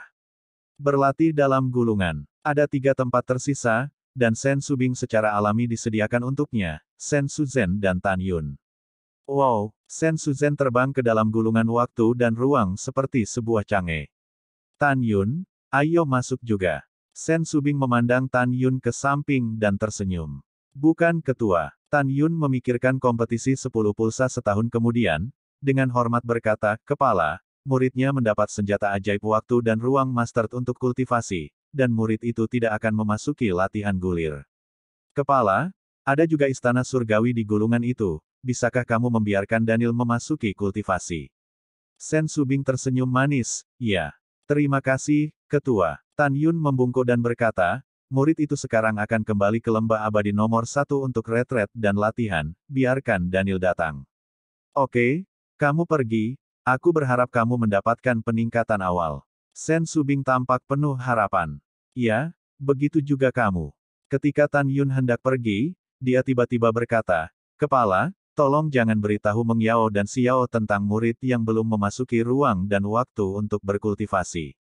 Berlatih dalam gulungan, ada tiga tempat tersisa, dan Sen Subing secara alami disediakan untuknya, Sen Suzhen dan Tan Yun. Wow, Sen Suzhen terbang ke dalam gulungan waktu dan ruang seperti sebuah canggih. Tan Yun, ayo masuk juga. Sen Subing memandang Tan Yun ke samping dan tersenyum. Bukan ketua, Tan Yun memikirkan kompetisi 10 pulsa setahun kemudian, dengan hormat berkata, kepala, muridnya mendapat senjata ajaib waktu dan ruang master untuk kultivasi, dan murid itu tidak akan memasuki latihan gulir. Kepala, ada juga istana surgawi di gulungan itu, bisakah kamu membiarkan Daniel memasuki kultivasi? Sen Subing tersenyum manis, ya. Terima kasih, Ketua. Tan Yun membungkuk dan berkata, murid itu sekarang akan kembali ke lembah abadi nomor satu untuk retret dan latihan, biarkan Daniel datang. Oke, kamu pergi, aku berharap kamu mendapatkan peningkatan awal. Sen Subing tampak penuh harapan. Ya, begitu juga kamu. Ketika Tan Yun hendak pergi, dia tiba-tiba berkata, Kepala, Tolong jangan beritahu Meng dan Xiao tentang murid yang belum memasuki ruang dan waktu untuk berkultivasi.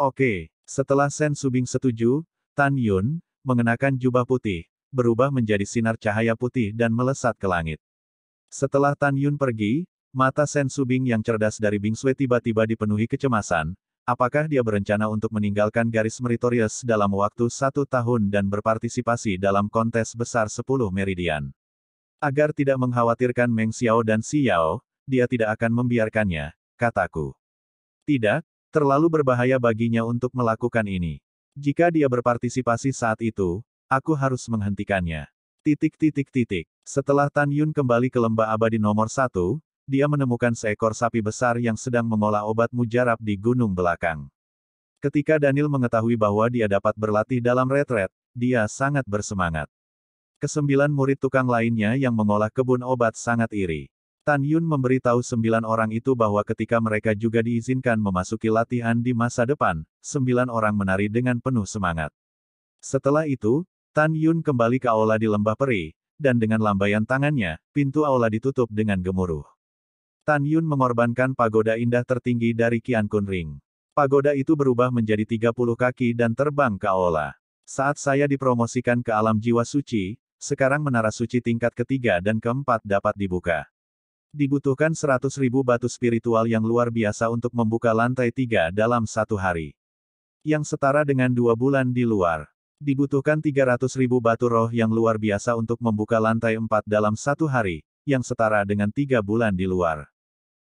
Oke, setelah Sen Subing setuju, Tan Yun, mengenakan jubah putih, berubah menjadi sinar cahaya putih dan melesat ke langit. Setelah Tan Yun pergi, mata Sen Subing yang cerdas dari Bing Sui tiba-tiba dipenuhi kecemasan, apakah dia berencana untuk meninggalkan garis meritorius dalam waktu satu tahun dan berpartisipasi dalam kontes besar 10 meridian. Agar tidak mengkhawatirkan Meng Xiao dan Si Yao, dia tidak akan membiarkannya, kataku. Tidak, terlalu berbahaya baginya untuk melakukan ini. Jika dia berpartisipasi saat itu, aku harus menghentikannya. Titik titik titik. Setelah Tan Yun kembali ke lembah abadi nomor satu, dia menemukan seekor sapi besar yang sedang mengolah obat mujarab di gunung belakang. Ketika Daniel mengetahui bahwa dia dapat berlatih dalam retret, dia sangat bersemangat. Kesembilan murid tukang lainnya yang mengolah kebun obat sangat iri. Tan Yun memberitahu sembilan orang itu bahwa ketika mereka juga diizinkan memasuki latihan di masa depan, sembilan orang menari dengan penuh semangat. Setelah itu, Tan Yun kembali ke aula di lembah peri, dan dengan lambaian tangannya, pintu aula ditutup dengan gemuruh. Tan Yun mengorbankan pagoda indah tertinggi dari Kian Kun Ring. Pagoda itu berubah menjadi 30 kaki dan terbang ke aula. Saat saya dipromosikan ke alam jiwa suci, sekarang menara suci tingkat ketiga dan keempat dapat dibuka. Dibutuhkan 100.000 batu spiritual yang luar biasa untuk membuka lantai tiga dalam satu hari. Yang setara dengan dua bulan di luar. Dibutuhkan 300.000 batu roh yang luar biasa untuk membuka lantai empat dalam satu hari, yang setara dengan tiga bulan di luar.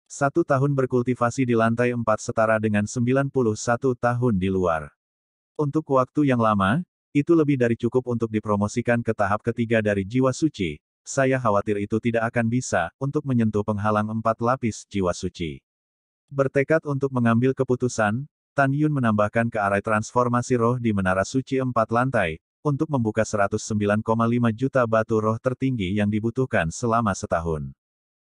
Satu tahun berkultivasi di lantai empat setara dengan 91 tahun di luar. Untuk waktu yang lama, itu lebih dari cukup untuk dipromosikan ke tahap ketiga dari jiwa suci. Saya khawatir itu tidak akan bisa untuk menyentuh penghalang empat lapis jiwa suci. Bertekad untuk mengambil keputusan, Tan Yun menambahkan ke arah transformasi roh di Menara Suci empat lantai, untuk membuka 109,5 juta batu roh tertinggi yang dibutuhkan selama setahun.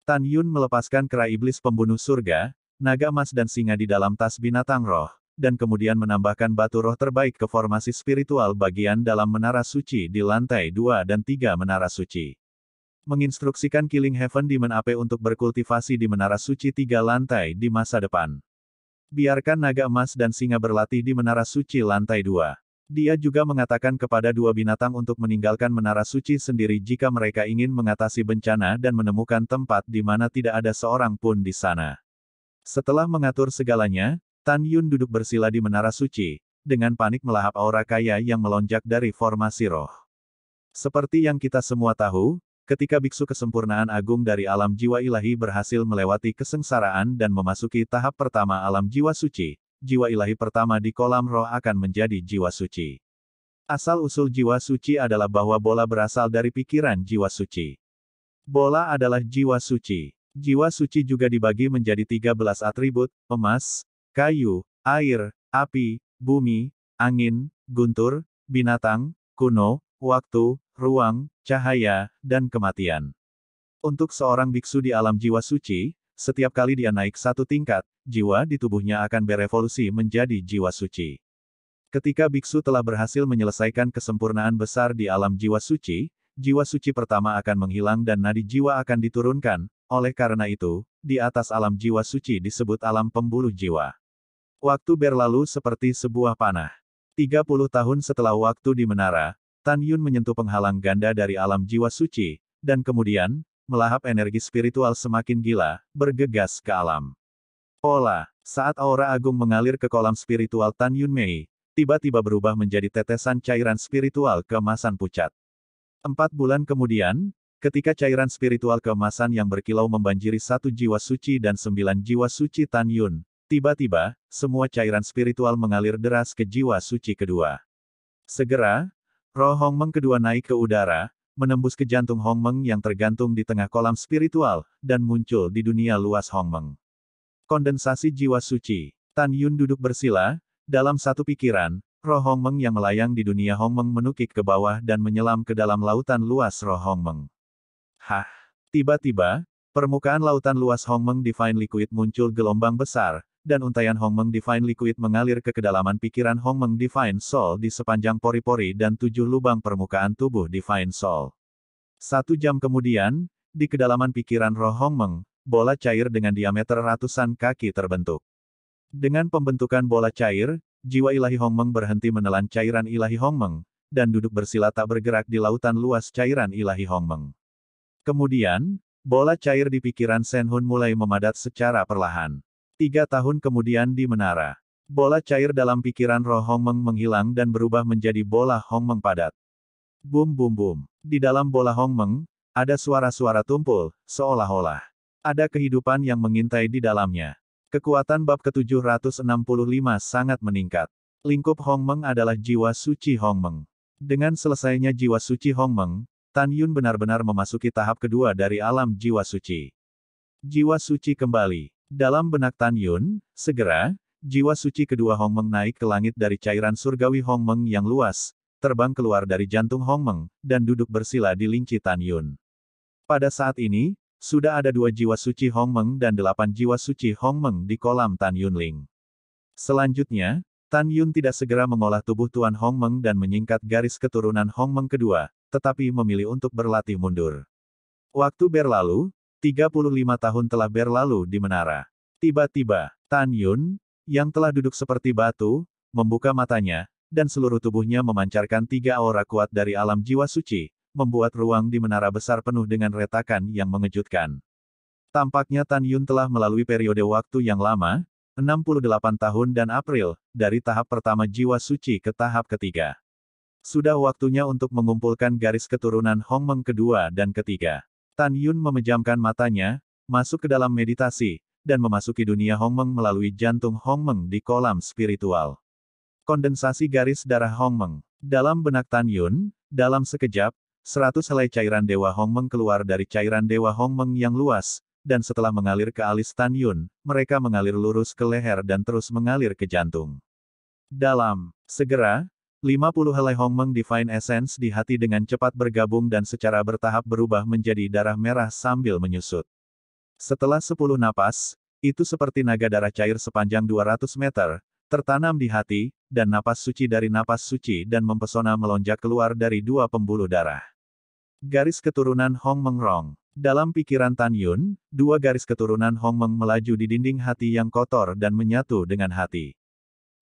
Tan Yun melepaskan kera iblis pembunuh surga, naga emas dan singa di dalam tas binatang roh dan kemudian menambahkan batu roh terbaik ke formasi spiritual bagian dalam menara suci di lantai 2 dan 3 menara suci. Menginstruksikan Killing Heaven Demon AP untuk berkultivasi di menara suci tiga lantai di masa depan. Biarkan naga emas dan singa berlatih di menara suci lantai 2. Dia juga mengatakan kepada dua binatang untuk meninggalkan menara suci sendiri jika mereka ingin mengatasi bencana dan menemukan tempat di mana tidak ada seorang pun di sana. Setelah mengatur segalanya, Tan Yun duduk bersila di menara suci, dengan panik melahap aura kaya yang melonjak dari formasi roh. Seperti yang kita semua tahu, ketika biksu kesempurnaan agung dari alam jiwa ilahi berhasil melewati kesengsaraan dan memasuki tahap pertama alam jiwa suci, jiwa ilahi pertama di kolam roh akan menjadi jiwa suci. Asal-usul jiwa suci adalah bahwa bola berasal dari pikiran jiwa suci. Bola adalah jiwa suci. Jiwa suci juga dibagi menjadi 13 atribut, emas, kayu, air, api, bumi, angin, guntur, binatang, kuno, waktu, ruang, cahaya, dan kematian. Untuk seorang biksu di alam jiwa suci, setiap kali dia naik satu tingkat, jiwa di tubuhnya akan berevolusi menjadi jiwa suci. Ketika biksu telah berhasil menyelesaikan kesempurnaan besar di alam jiwa suci, jiwa suci pertama akan menghilang dan nadi jiwa akan diturunkan, oleh karena itu, di atas alam jiwa suci disebut alam pembuluh jiwa. Waktu berlalu seperti sebuah panah. 30 tahun setelah waktu di menara, Tan Yun menyentuh penghalang ganda dari alam jiwa suci, dan kemudian, melahap energi spiritual semakin gila, bergegas ke alam. Pola, saat aura agung mengalir ke kolam spiritual Tan Yun Mei, tiba-tiba berubah menjadi tetesan cairan spiritual keemasan pucat. Empat bulan kemudian, ketika cairan spiritual keemasan yang berkilau membanjiri satu jiwa suci dan sembilan jiwa suci Tan Yun, Tiba-tiba, semua cairan spiritual mengalir deras ke jiwa suci kedua. Segera, roh Meng kedua naik ke udara, menembus ke jantung Hong Meng yang tergantung di tengah kolam spiritual, dan muncul di dunia luas Hong Meng. Kondensasi jiwa suci. Tan Yun duduk bersila, dalam satu pikiran, roh Hong Meng yang melayang di dunia Hong Meng menukik ke bawah dan menyelam ke dalam lautan luas roh Hong Meng. Hah! Tiba-tiba, permukaan lautan luas Hong Meng Divine Liquid muncul gelombang besar, dan Hong Meng Divine Liquid mengalir ke kedalaman pikiran Hong Meng Divine Soul di sepanjang pori-pori dan tujuh lubang permukaan tubuh Divine Soul. Satu jam kemudian, di kedalaman pikiran roh Hong Meng, bola cair dengan diameter ratusan kaki terbentuk. Dengan pembentukan bola cair, jiwa ilahi Hong Meng berhenti menelan cairan ilahi Hong Meng dan duduk bersila tak bergerak di lautan luas cairan ilahi Hong Meng. Kemudian, bola cair di pikiran Sen Hun mulai memadat secara perlahan. Tiga tahun kemudian di menara, bola cair dalam pikiran roh Hong Meng menghilang dan berubah menjadi bola Hong Meng padat. Bum bum bum. Di dalam bola Hong Meng ada suara-suara tumpul, seolah-olah. Ada kehidupan yang mengintai di dalamnya. Kekuatan bab ke-765 sangat meningkat. Lingkup Hong Meng adalah jiwa suci Hong Meng. Dengan selesainya jiwa suci Hong Meng, Tan Yun benar-benar memasuki tahap kedua dari alam jiwa suci. Jiwa suci kembali. Dalam benak Tan Yun, segera, jiwa suci kedua Hong Meng naik ke langit dari cairan surgawi Hong Meng yang luas, terbang keluar dari jantung Hong Meng, dan duduk bersila di lingci Tan Yun. Pada saat ini, sudah ada dua jiwa suci Hong Meng dan delapan jiwa suci Hong Meng di kolam Tan Yun Ling. Selanjutnya, Tan Yun tidak segera mengolah tubuh Tuan Hong Meng dan menyingkat garis keturunan Hong Meng kedua, tetapi memilih untuk berlatih mundur. Waktu berlalu, 35 tahun telah berlalu di menara. Tiba-tiba, Tan Yun, yang telah duduk seperti batu, membuka matanya, dan seluruh tubuhnya memancarkan tiga aura kuat dari alam jiwa suci, membuat ruang di menara besar penuh dengan retakan yang mengejutkan. Tampaknya Tan Yun telah melalui periode waktu yang lama, 68 tahun dan April, dari tahap pertama jiwa suci ke tahap ketiga. Sudah waktunya untuk mengumpulkan garis keturunan Hong Meng kedua dan ketiga. Tan Yun memejamkan matanya, masuk ke dalam meditasi, dan memasuki dunia Hong Meng melalui jantung Hong Meng di kolam spiritual. Kondensasi garis darah Hong Meng Dalam benak Tan Yun, dalam sekejap, seratus helai cairan Dewa Hong Meng keluar dari cairan Dewa Hong Meng yang luas, dan setelah mengalir ke alis Tan Yun, mereka mengalir lurus ke leher dan terus mengalir ke jantung. Dalam, segera, 50 helai Hong Meng Divine Essence di hati dengan cepat bergabung dan secara bertahap berubah menjadi darah merah sambil menyusut. Setelah 10 napas, itu seperti naga darah cair sepanjang 200 meter, tertanam di hati, dan napas suci dari napas suci dan mempesona melonjak keluar dari dua pembuluh darah. Garis keturunan Hong Meng Rong Dalam pikiran Tan Yun, dua garis keturunan Hong Meng melaju di dinding hati yang kotor dan menyatu dengan hati.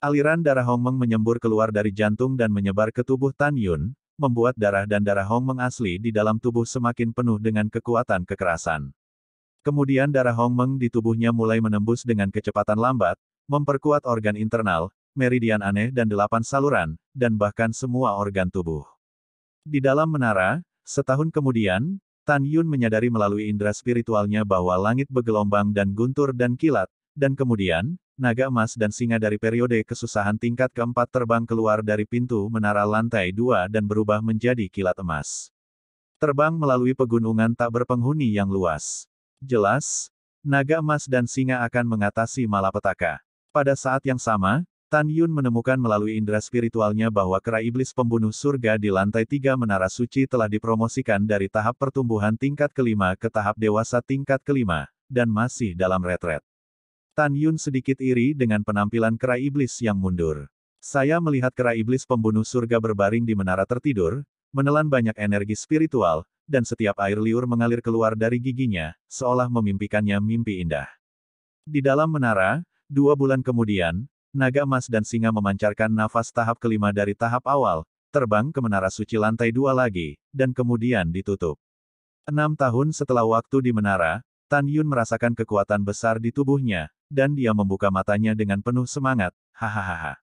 Aliran darah Hong Meng menyembur keluar dari jantung dan menyebar ke tubuh Tan Yun, membuat darah dan darah Hong Meng asli di dalam tubuh semakin penuh dengan kekuatan kekerasan. Kemudian darah Hong Meng di tubuhnya mulai menembus dengan kecepatan lambat, memperkuat organ internal, meridian aneh dan delapan saluran, dan bahkan semua organ tubuh. Di dalam menara, setahun kemudian, Tan Yun menyadari melalui indera spiritualnya bahwa langit bergelombang dan guntur dan kilat, dan kemudian, naga emas dan singa dari periode kesusahan tingkat keempat terbang keluar dari pintu menara lantai dua dan berubah menjadi kilat emas. Terbang melalui pegunungan tak berpenghuni yang luas. Jelas, naga emas dan singa akan mengatasi malapetaka. Pada saat yang sama, Tan Yun menemukan melalui indera spiritualnya bahwa kera iblis pembunuh surga di lantai tiga menara suci telah dipromosikan dari tahap pertumbuhan tingkat kelima ke tahap dewasa tingkat kelima, dan masih dalam retret. Tan Yun sedikit iri dengan penampilan kera iblis yang mundur. Saya melihat kera iblis pembunuh surga berbaring di menara tertidur, menelan banyak energi spiritual, dan setiap air liur mengalir keluar dari giginya, seolah memimpikannya mimpi indah. Di dalam menara, dua bulan kemudian, naga emas dan singa memancarkan nafas tahap kelima dari tahap awal, terbang ke menara suci lantai dua lagi, dan kemudian ditutup. Enam tahun setelah waktu di menara, Tan Yun merasakan kekuatan besar di tubuhnya, dan dia membuka matanya dengan penuh semangat, hahaha.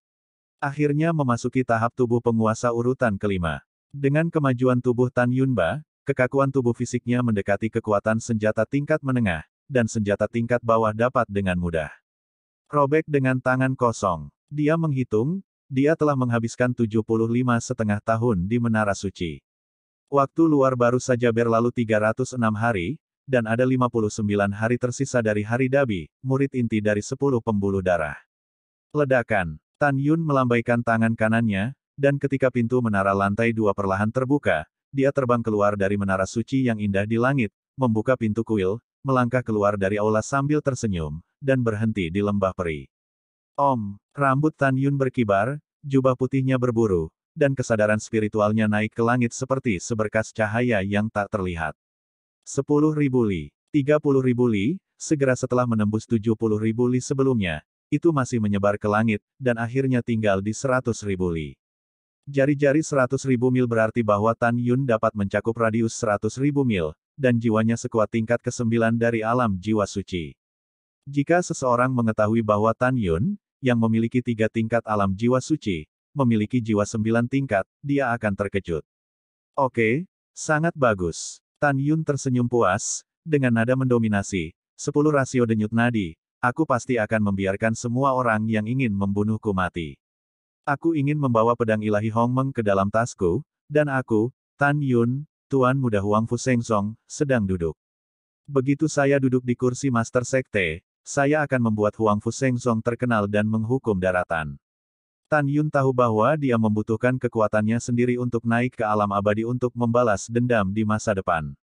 Akhirnya memasuki tahap tubuh penguasa urutan kelima. Dengan kemajuan tubuh Tan Yunba, kekakuan tubuh fisiknya mendekati kekuatan senjata tingkat menengah, dan senjata tingkat bawah dapat dengan mudah. Robek dengan tangan kosong. Dia menghitung, dia telah menghabiskan 75 setengah tahun di Menara Suci. Waktu luar baru saja berlalu 306 hari, dan ada 59 hari tersisa dari hari Dabi, murid inti dari 10 pembuluh darah. Ledakan, Tan Yun melambaikan tangan kanannya, dan ketika pintu menara lantai dua perlahan terbuka, dia terbang keluar dari menara suci yang indah di langit, membuka pintu kuil, melangkah keluar dari aula sambil tersenyum, dan berhenti di lembah peri. Om, rambut Tan Yun berkibar, jubah putihnya berburu, dan kesadaran spiritualnya naik ke langit seperti seberkas cahaya yang tak terlihat. 10 ribu li, 30 ribu li, segera setelah menembus 70 ribu li sebelumnya, itu masih menyebar ke langit, dan akhirnya tinggal di 100 ribu li. Jari-jari 100 ribu mil berarti bahwa Tan Yun dapat mencakup radius 100 ribu mil, dan jiwanya sekuat tingkat ke-9 dari alam jiwa suci. Jika seseorang mengetahui bahwa Tan Yun, yang memiliki tiga tingkat alam jiwa suci, memiliki jiwa sembilan tingkat, dia akan terkejut. Oke, sangat bagus. Tan Yun tersenyum puas, dengan nada mendominasi. Sepuluh rasio denyut nadi, aku pasti akan membiarkan semua orang yang ingin membunuhku mati. Aku ingin membawa pedang ilahi Hong Meng ke dalam tasku, dan aku, Tan Yun, Tuan Muda Huang Fu Song, sedang duduk. Begitu saya duduk di kursi Master Sekte, saya akan membuat Huang Fu Song terkenal dan menghukum daratan. Tan Yun tahu bahwa dia membutuhkan kekuatannya sendiri untuk naik ke alam abadi untuk membalas dendam di masa depan.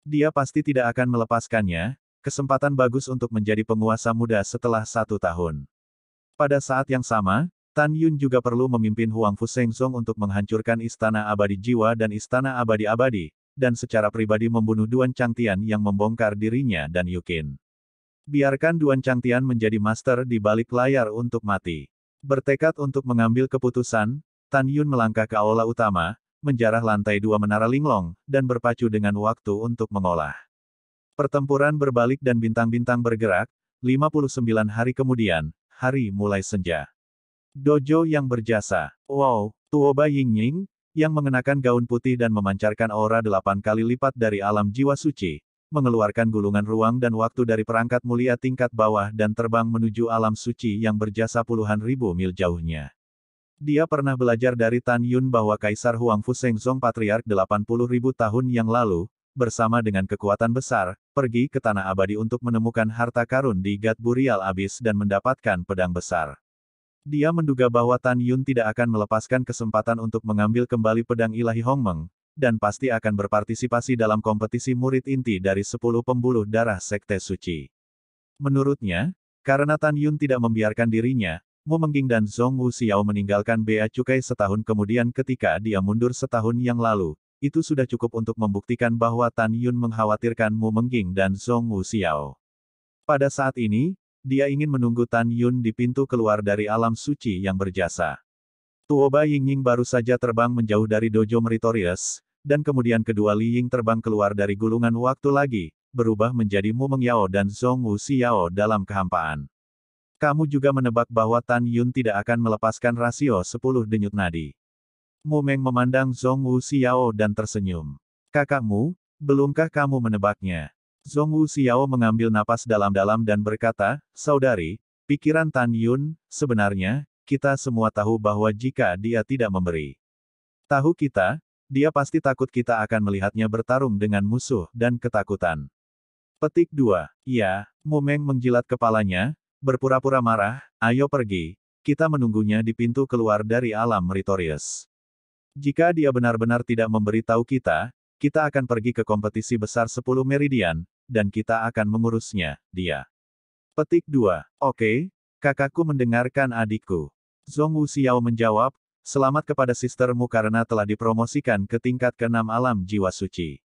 Dia pasti tidak akan melepaskannya, kesempatan bagus untuk menjadi penguasa muda setelah satu tahun. Pada saat yang sama, Tan Yun juga perlu memimpin Huang Fu Song untuk menghancurkan Istana Abadi Jiwa dan Istana Abadi-Abadi, dan secara pribadi membunuh Duan Changtian yang membongkar dirinya dan Yukin. Biarkan Duan Changtian menjadi master di balik layar untuk mati. Bertekad untuk mengambil keputusan, Tan Yun melangkah ke aula utama, menjarah lantai dua menara linglong, dan berpacu dengan waktu untuk mengolah. Pertempuran berbalik dan bintang-bintang bergerak, 59 hari kemudian, hari mulai senja. Dojo yang berjasa. Wow, Tuoba Ying Ying, yang mengenakan gaun putih dan memancarkan aura delapan kali lipat dari alam jiwa suci, mengeluarkan gulungan ruang dan waktu dari perangkat mulia tingkat bawah dan terbang menuju alam suci yang berjasa puluhan ribu mil jauhnya. Dia pernah belajar dari Tan Yun bahwa Kaisar Huang Fu Zong Patriark 80 ribu tahun yang lalu, bersama dengan kekuatan besar, pergi ke Tanah Abadi untuk menemukan harta karun di Gat Burial Abis dan mendapatkan pedang besar. Dia menduga bahwa Tan Yun tidak akan melepaskan kesempatan untuk mengambil kembali pedang ilahi Hongmeng, dan pasti akan berpartisipasi dalam kompetisi murid inti dari 10 pembuluh darah Sekte Suci. Menurutnya, karena Tan Yun tidak membiarkan dirinya, Mu Mengging dan Zhong Wu Xiao meninggalkan Bea Cukai setahun kemudian ketika dia mundur setahun yang lalu, itu sudah cukup untuk membuktikan bahwa Tan Yun mengkhawatirkan Mu Mengging dan Zhong Wu Xiao. Pada saat ini, dia ingin menunggu Tan Yun di pintu keluar dari alam suci yang berjasa. Tuoba Yingying baru saja terbang menjauh dari dojo Meritorius, dan kemudian kedua Li Ying terbang keluar dari gulungan waktu lagi, berubah menjadi Mu Meng Yao dan Zhong Wu Xiao dalam kehampaan. Kamu juga menebak bahwa Tan Yun tidak akan melepaskan rasio 10 denyut nadi. Mu Meng memandang Zhong Wu Xiao dan tersenyum. Kakakmu, belumkah kamu menebaknya? Zhong Wu Xiao mengambil napas dalam-dalam dan berkata, Saudari, pikiran Tan Yun, sebenarnya, kita semua tahu bahwa jika dia tidak memberi tahu kita, dia pasti takut kita akan melihatnya bertarung dengan musuh dan ketakutan. Petik 2. Ya, Mumeng menjilat kepalanya, berpura-pura marah, ayo pergi, kita menunggunya di pintu keluar dari alam Meritorius. Jika dia benar-benar tidak memberi tahu kita, kita akan pergi ke kompetisi besar 10 meridian, dan kita akan mengurusnya, dia. Petik 2. Oke, kakakku mendengarkan adikku. Zhong Wu Xiao menjawab, selamat kepada sistermu karena telah dipromosikan ke tingkat keenam alam jiwa suci.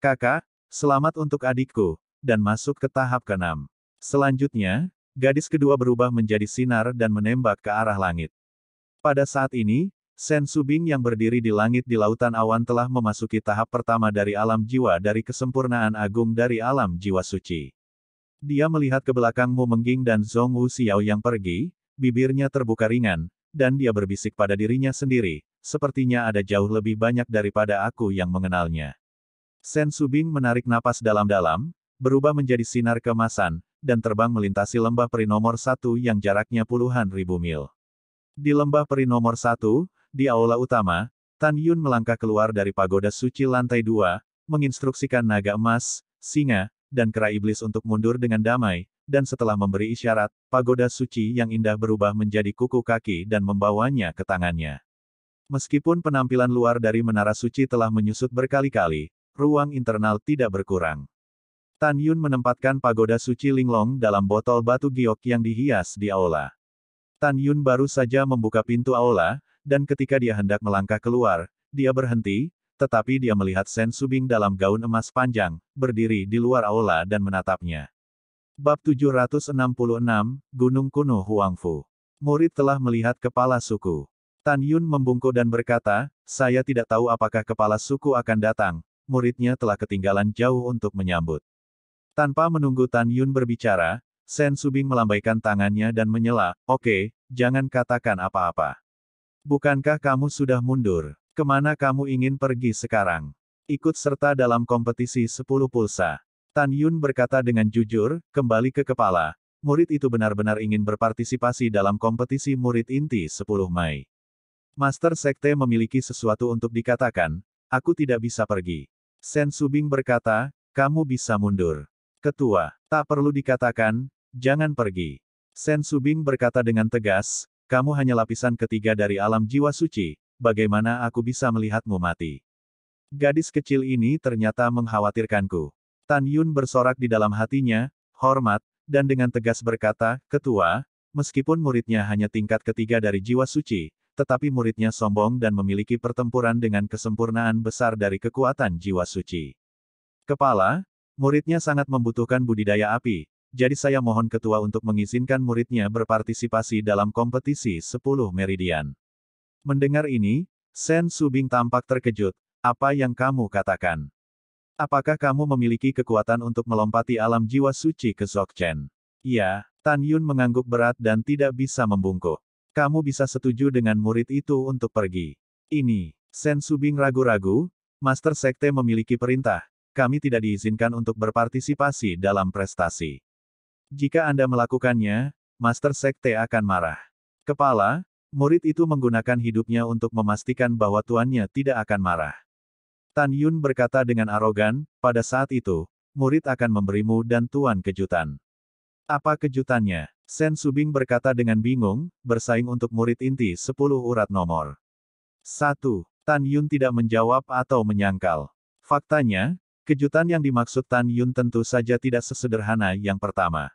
Kakak, selamat untuk adikku, dan masuk ke tahap keenam. Selanjutnya, gadis kedua berubah menjadi sinar dan menembak ke arah langit. Pada saat ini, Shen Subing yang berdiri di langit di lautan awan telah memasuki tahap pertama dari alam jiwa dari kesempurnaan agung dari alam jiwa suci. Dia melihat ke belakangmu Mengging dan Zhong Wu Xiao yang pergi, bibirnya terbuka ringan, dan dia berbisik pada dirinya sendiri, sepertinya ada jauh lebih banyak daripada aku yang mengenalnya. Sen Subing menarik napas dalam-dalam, berubah menjadi sinar kemasan, dan terbang melintasi lembah peri nomor satu yang jaraknya puluhan ribu mil. Di lembah peri nomor satu, di aula utama, Tan Yun melangkah keluar dari pagoda suci lantai dua, menginstruksikan naga emas, singa, dan kera iblis untuk mundur dengan damai, dan setelah memberi isyarat, pagoda suci yang indah berubah menjadi kuku kaki dan membawanya ke tangannya. Meskipun penampilan luar dari menara suci telah menyusut berkali-kali, ruang internal tidak berkurang. Tan Yun menempatkan pagoda suci Linglong dalam botol batu giok yang dihias di aula. Tan Yun baru saja membuka pintu aula, dan ketika dia hendak melangkah keluar, dia berhenti, tetapi dia melihat Sen Subing dalam gaun emas panjang, berdiri di luar aula dan menatapnya. Bab 766, Gunung Kuno Huangfu. Murid telah melihat kepala suku. Tan Yun membungkuk dan berkata, saya tidak tahu apakah kepala suku akan datang, muridnya telah ketinggalan jauh untuk menyambut. Tanpa menunggu Tan Yun berbicara, Sen Subing melambaikan tangannya dan menyela, oke, okay, jangan katakan apa-apa. Bukankah kamu sudah mundur? Kemana kamu ingin pergi sekarang? Ikut serta dalam kompetisi 10 pulsa. Tan Yun berkata dengan jujur, kembali ke kepala. Murid itu benar-benar ingin berpartisipasi dalam kompetisi murid inti 10 Mei. Master Sekte memiliki sesuatu untuk dikatakan, aku tidak bisa pergi. Sen Subing berkata, kamu bisa mundur. Ketua, tak perlu dikatakan, jangan pergi. Sen Subing berkata dengan tegas, kamu hanya lapisan ketiga dari alam jiwa suci, bagaimana aku bisa melihatmu mati? Gadis kecil ini ternyata mengkhawatirkanku. Tan Yun bersorak di dalam hatinya, hormat, dan dengan tegas berkata, Ketua, meskipun muridnya hanya tingkat ketiga dari jiwa suci, tetapi muridnya sombong dan memiliki pertempuran dengan kesempurnaan besar dari kekuatan jiwa suci. Kepala, muridnya sangat membutuhkan budidaya api, jadi saya mohon ketua untuk mengizinkan muridnya berpartisipasi dalam kompetisi 10 meridian. Mendengar ini, Sen Subing tampak terkejut, apa yang kamu katakan? Apakah kamu memiliki kekuatan untuk melompati alam jiwa suci ke Zokchen? Ya, Tan Yun mengangguk berat dan tidak bisa membungkuk. Kamu bisa setuju dengan murid itu untuk pergi. Ini, Sen Subing ragu-ragu, Master Sekte memiliki perintah, kami tidak diizinkan untuk berpartisipasi dalam prestasi. Jika Anda melakukannya, Master Sekte akan marah. Kepala, murid itu menggunakan hidupnya untuk memastikan bahwa tuannya tidak akan marah. Tan Yun berkata dengan arogan, pada saat itu, murid akan memberimu dan tuan kejutan. Apa kejutannya? Sen Subing berkata dengan bingung, bersaing untuk murid inti 10 urat nomor. 1. Tan Yun tidak menjawab atau menyangkal. Faktanya, kejutan yang dimaksud Tan Yun tentu saja tidak sesederhana yang pertama.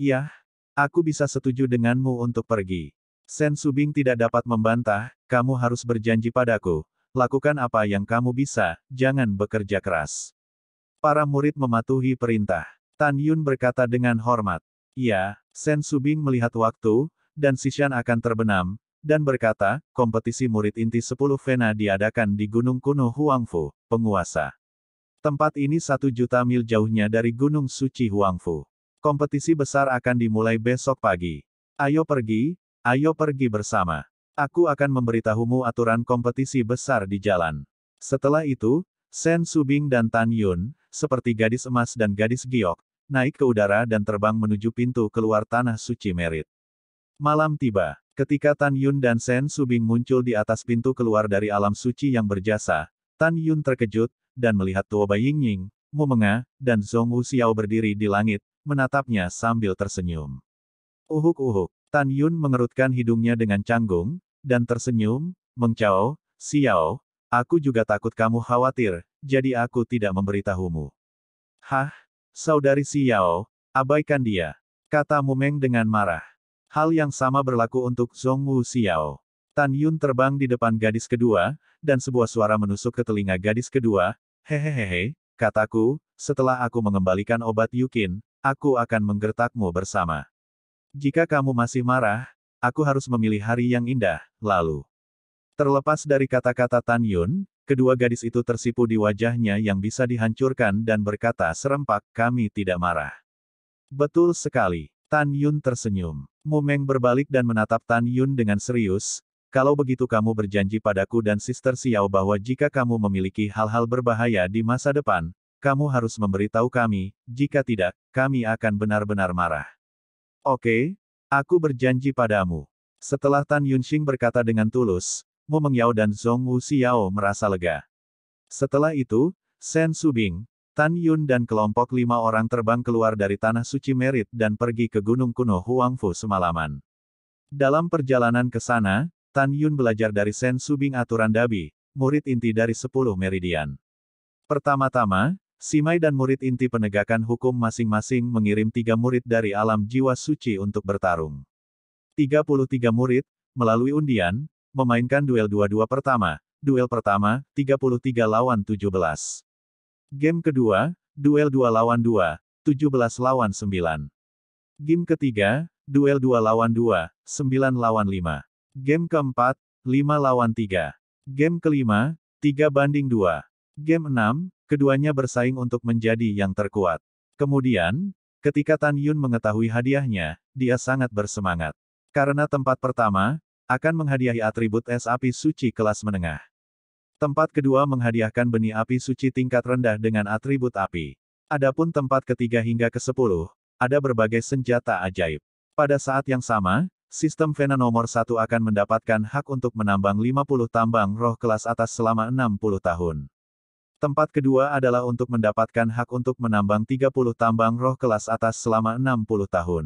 Yah, aku bisa setuju denganmu untuk pergi. Sen Subing tidak dapat membantah, kamu harus berjanji padaku, lakukan apa yang kamu bisa, jangan bekerja keras. Para murid mematuhi perintah. Tan Yun berkata dengan hormat. Ya, Sen Subing melihat waktu, dan Sishan akan terbenam, dan berkata, kompetisi murid inti 10 Vena diadakan di Gunung Kuno Huangfu, penguasa. Tempat ini satu juta mil jauhnya dari Gunung Suci Huangfu. Kompetisi besar akan dimulai besok pagi. Ayo pergi, ayo pergi bersama. Aku akan memberitahumu aturan kompetisi besar di jalan. Setelah itu, Sen Subing dan Tan Yun, seperti gadis emas dan gadis giok, naik ke udara dan terbang menuju pintu keluar tanah suci Merit. Malam tiba, ketika Tan Yun dan Sen Subing muncul di atas pintu keluar dari alam suci yang berjasa, Tan Yun terkejut, dan melihat Tuo Bai Ying Menga, dan Zhong Wu Xiao berdiri di langit, menatapnya sambil tersenyum. Uhuk-uhuk, Tan Yun mengerutkan hidungnya dengan canggung, dan tersenyum, Mengcao, Xiao, aku juga takut kamu khawatir, jadi aku tidak memberitahumu. Hah? Saudari Xiao, abaikan dia. Kata Mumeng dengan marah. Hal yang sama berlaku untuk Wu Xiao. Tan Yun terbang di depan gadis kedua, dan sebuah suara menusuk ke telinga gadis kedua, hehehehe, kataku, setelah aku mengembalikan obat Yukin, aku akan menggertakmu bersama. Jika kamu masih marah, aku harus memilih hari yang indah, lalu. Terlepas dari kata-kata Tan Yun, kedua gadis itu tersipu di wajahnya yang bisa dihancurkan dan berkata serempak, kami tidak marah. Betul sekali, Tan Yun tersenyum. Meng berbalik dan menatap Tan Yun dengan serius, kalau begitu kamu berjanji padaku dan Sister Xiao bahwa jika kamu memiliki hal-hal berbahaya di masa depan, kamu harus memberitahu kami, jika tidak, kami akan benar-benar marah. Oke, aku berjanji padamu. Setelah Tan Yunxing berkata dengan tulus, Mo Mengyao dan Zhong Wu Xiao merasa lega. Setelah itu, Shen Subing, Tan Yun dan kelompok lima orang terbang keluar dari Tanah Suci Merit dan pergi ke Gunung Kuno Huangfu semalaman. Dalam perjalanan ke sana, Tan Yun belajar dari Shen Subing aturan Dabi, murid inti dari sepuluh meridian. Pertama-tama, Simai dan murid inti penegakan hukum masing-masing mengirim tiga murid dari alam jiwa suci untuk bertarung. 33 murid, melalui undian, memainkan duel 22 pertama, duel pertama, 33 lawan 17. Game kedua, duel 2 lawan 2, 17 lawan 9. Game ketiga, duel 2 lawan 2, 9 lawan 5. Game keempat, 5 lawan 3. Game kelima, 3 banding 2. Game 6, Keduanya bersaing untuk menjadi yang terkuat. Kemudian, ketika Tan Yun mengetahui hadiahnya, dia sangat bersemangat. Karena tempat pertama, akan menghadiahi atribut es api suci kelas menengah. Tempat kedua menghadiahkan benih api suci tingkat rendah dengan atribut api. Adapun tempat ketiga hingga ke sepuluh, ada berbagai senjata ajaib. Pada saat yang sama, sistem Vena nomor satu akan mendapatkan hak untuk menambang 50 tambang roh kelas atas selama 60 tahun. Tempat kedua adalah untuk mendapatkan hak untuk menambang 30 tambang roh kelas atas selama 60 tahun.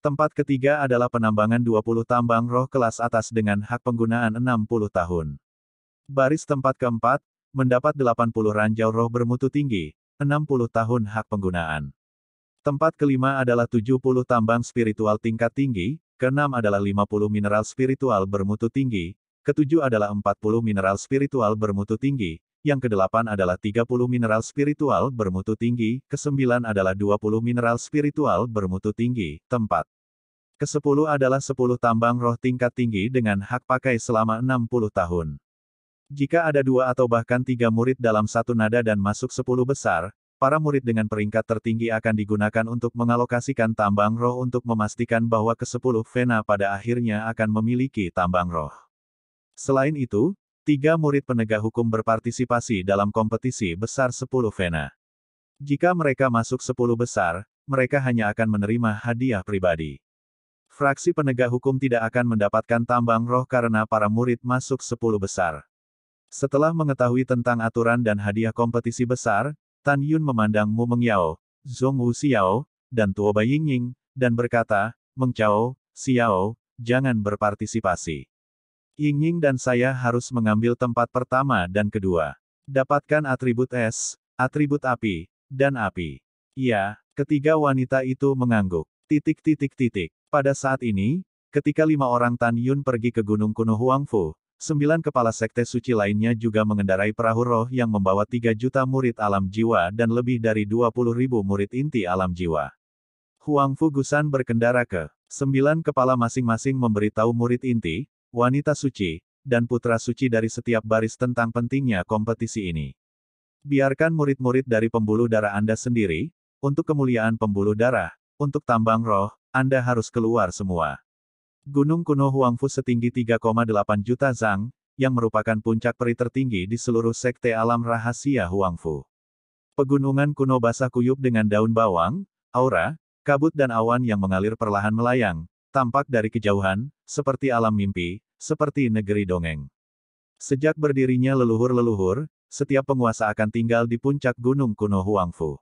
Tempat ketiga adalah penambangan 20 tambang roh kelas atas dengan hak penggunaan 60 tahun. Baris tempat keempat, mendapat 80 ranjau roh bermutu tinggi, 60 tahun hak penggunaan. Tempat kelima adalah 70 tambang spiritual tingkat tinggi, keenam adalah 50 mineral spiritual bermutu tinggi, ketujuh adalah 40 mineral spiritual bermutu tinggi, yang kedelapan adalah 30 mineral spiritual bermutu tinggi, kesembilan adalah 20 mineral spiritual bermutu tinggi, tempat. Kesepuluh adalah 10 tambang roh tingkat tinggi dengan hak pakai selama 60 tahun. Jika ada dua atau bahkan tiga murid dalam satu nada dan masuk 10 besar, para murid dengan peringkat tertinggi akan digunakan untuk mengalokasikan tambang roh untuk memastikan bahwa kesepuluh vena pada akhirnya akan memiliki tambang roh. Selain itu, Tiga murid penegak hukum berpartisipasi dalam kompetisi besar 10 Vena. Jika mereka masuk 10 besar, mereka hanya akan menerima hadiah pribadi. Fraksi penegak hukum tidak akan mendapatkan tambang roh karena para murid masuk 10 besar. Setelah mengetahui tentang aturan dan hadiah kompetisi besar, Tan Yun memandang Mu Meng Yao, Zhong Wu Xiao, dan Tuo Bai Ying Ying, dan berkata, Meng Chao, Xiao, jangan berpartisipasi. Ying Ying dan saya harus mengambil tempat pertama dan kedua. Dapatkan atribut es, atribut api, dan api. Ya, ketiga wanita itu mengangguk. Titik titik titik. Pada saat ini, ketika lima orang Tan Yun pergi ke Gunung Kuno Huangfu, sembilan kepala sekte suci lainnya juga mengendarai perahu roh yang membawa tiga juta murid alam jiwa dan lebih dari dua puluh ribu murid inti alam jiwa. Huangfu Gusan berkendara ke sembilan kepala masing-masing memberitahu murid inti, wanita suci, dan putra suci dari setiap baris tentang pentingnya kompetisi ini. Biarkan murid-murid dari pembuluh darah Anda sendiri, untuk kemuliaan pembuluh darah, untuk tambang roh, Anda harus keluar semua. Gunung kuno Huangfu setinggi 3,8 juta zang, yang merupakan puncak peri tertinggi di seluruh sekte alam rahasia Huangfu. Pegunungan kuno basah kuyup dengan daun bawang, aura, kabut dan awan yang mengalir perlahan melayang, tampak dari kejauhan, seperti alam mimpi, seperti negeri dongeng. Sejak berdirinya leluhur-leluhur, setiap penguasa akan tinggal di puncak Gunung Kuno Huangfu.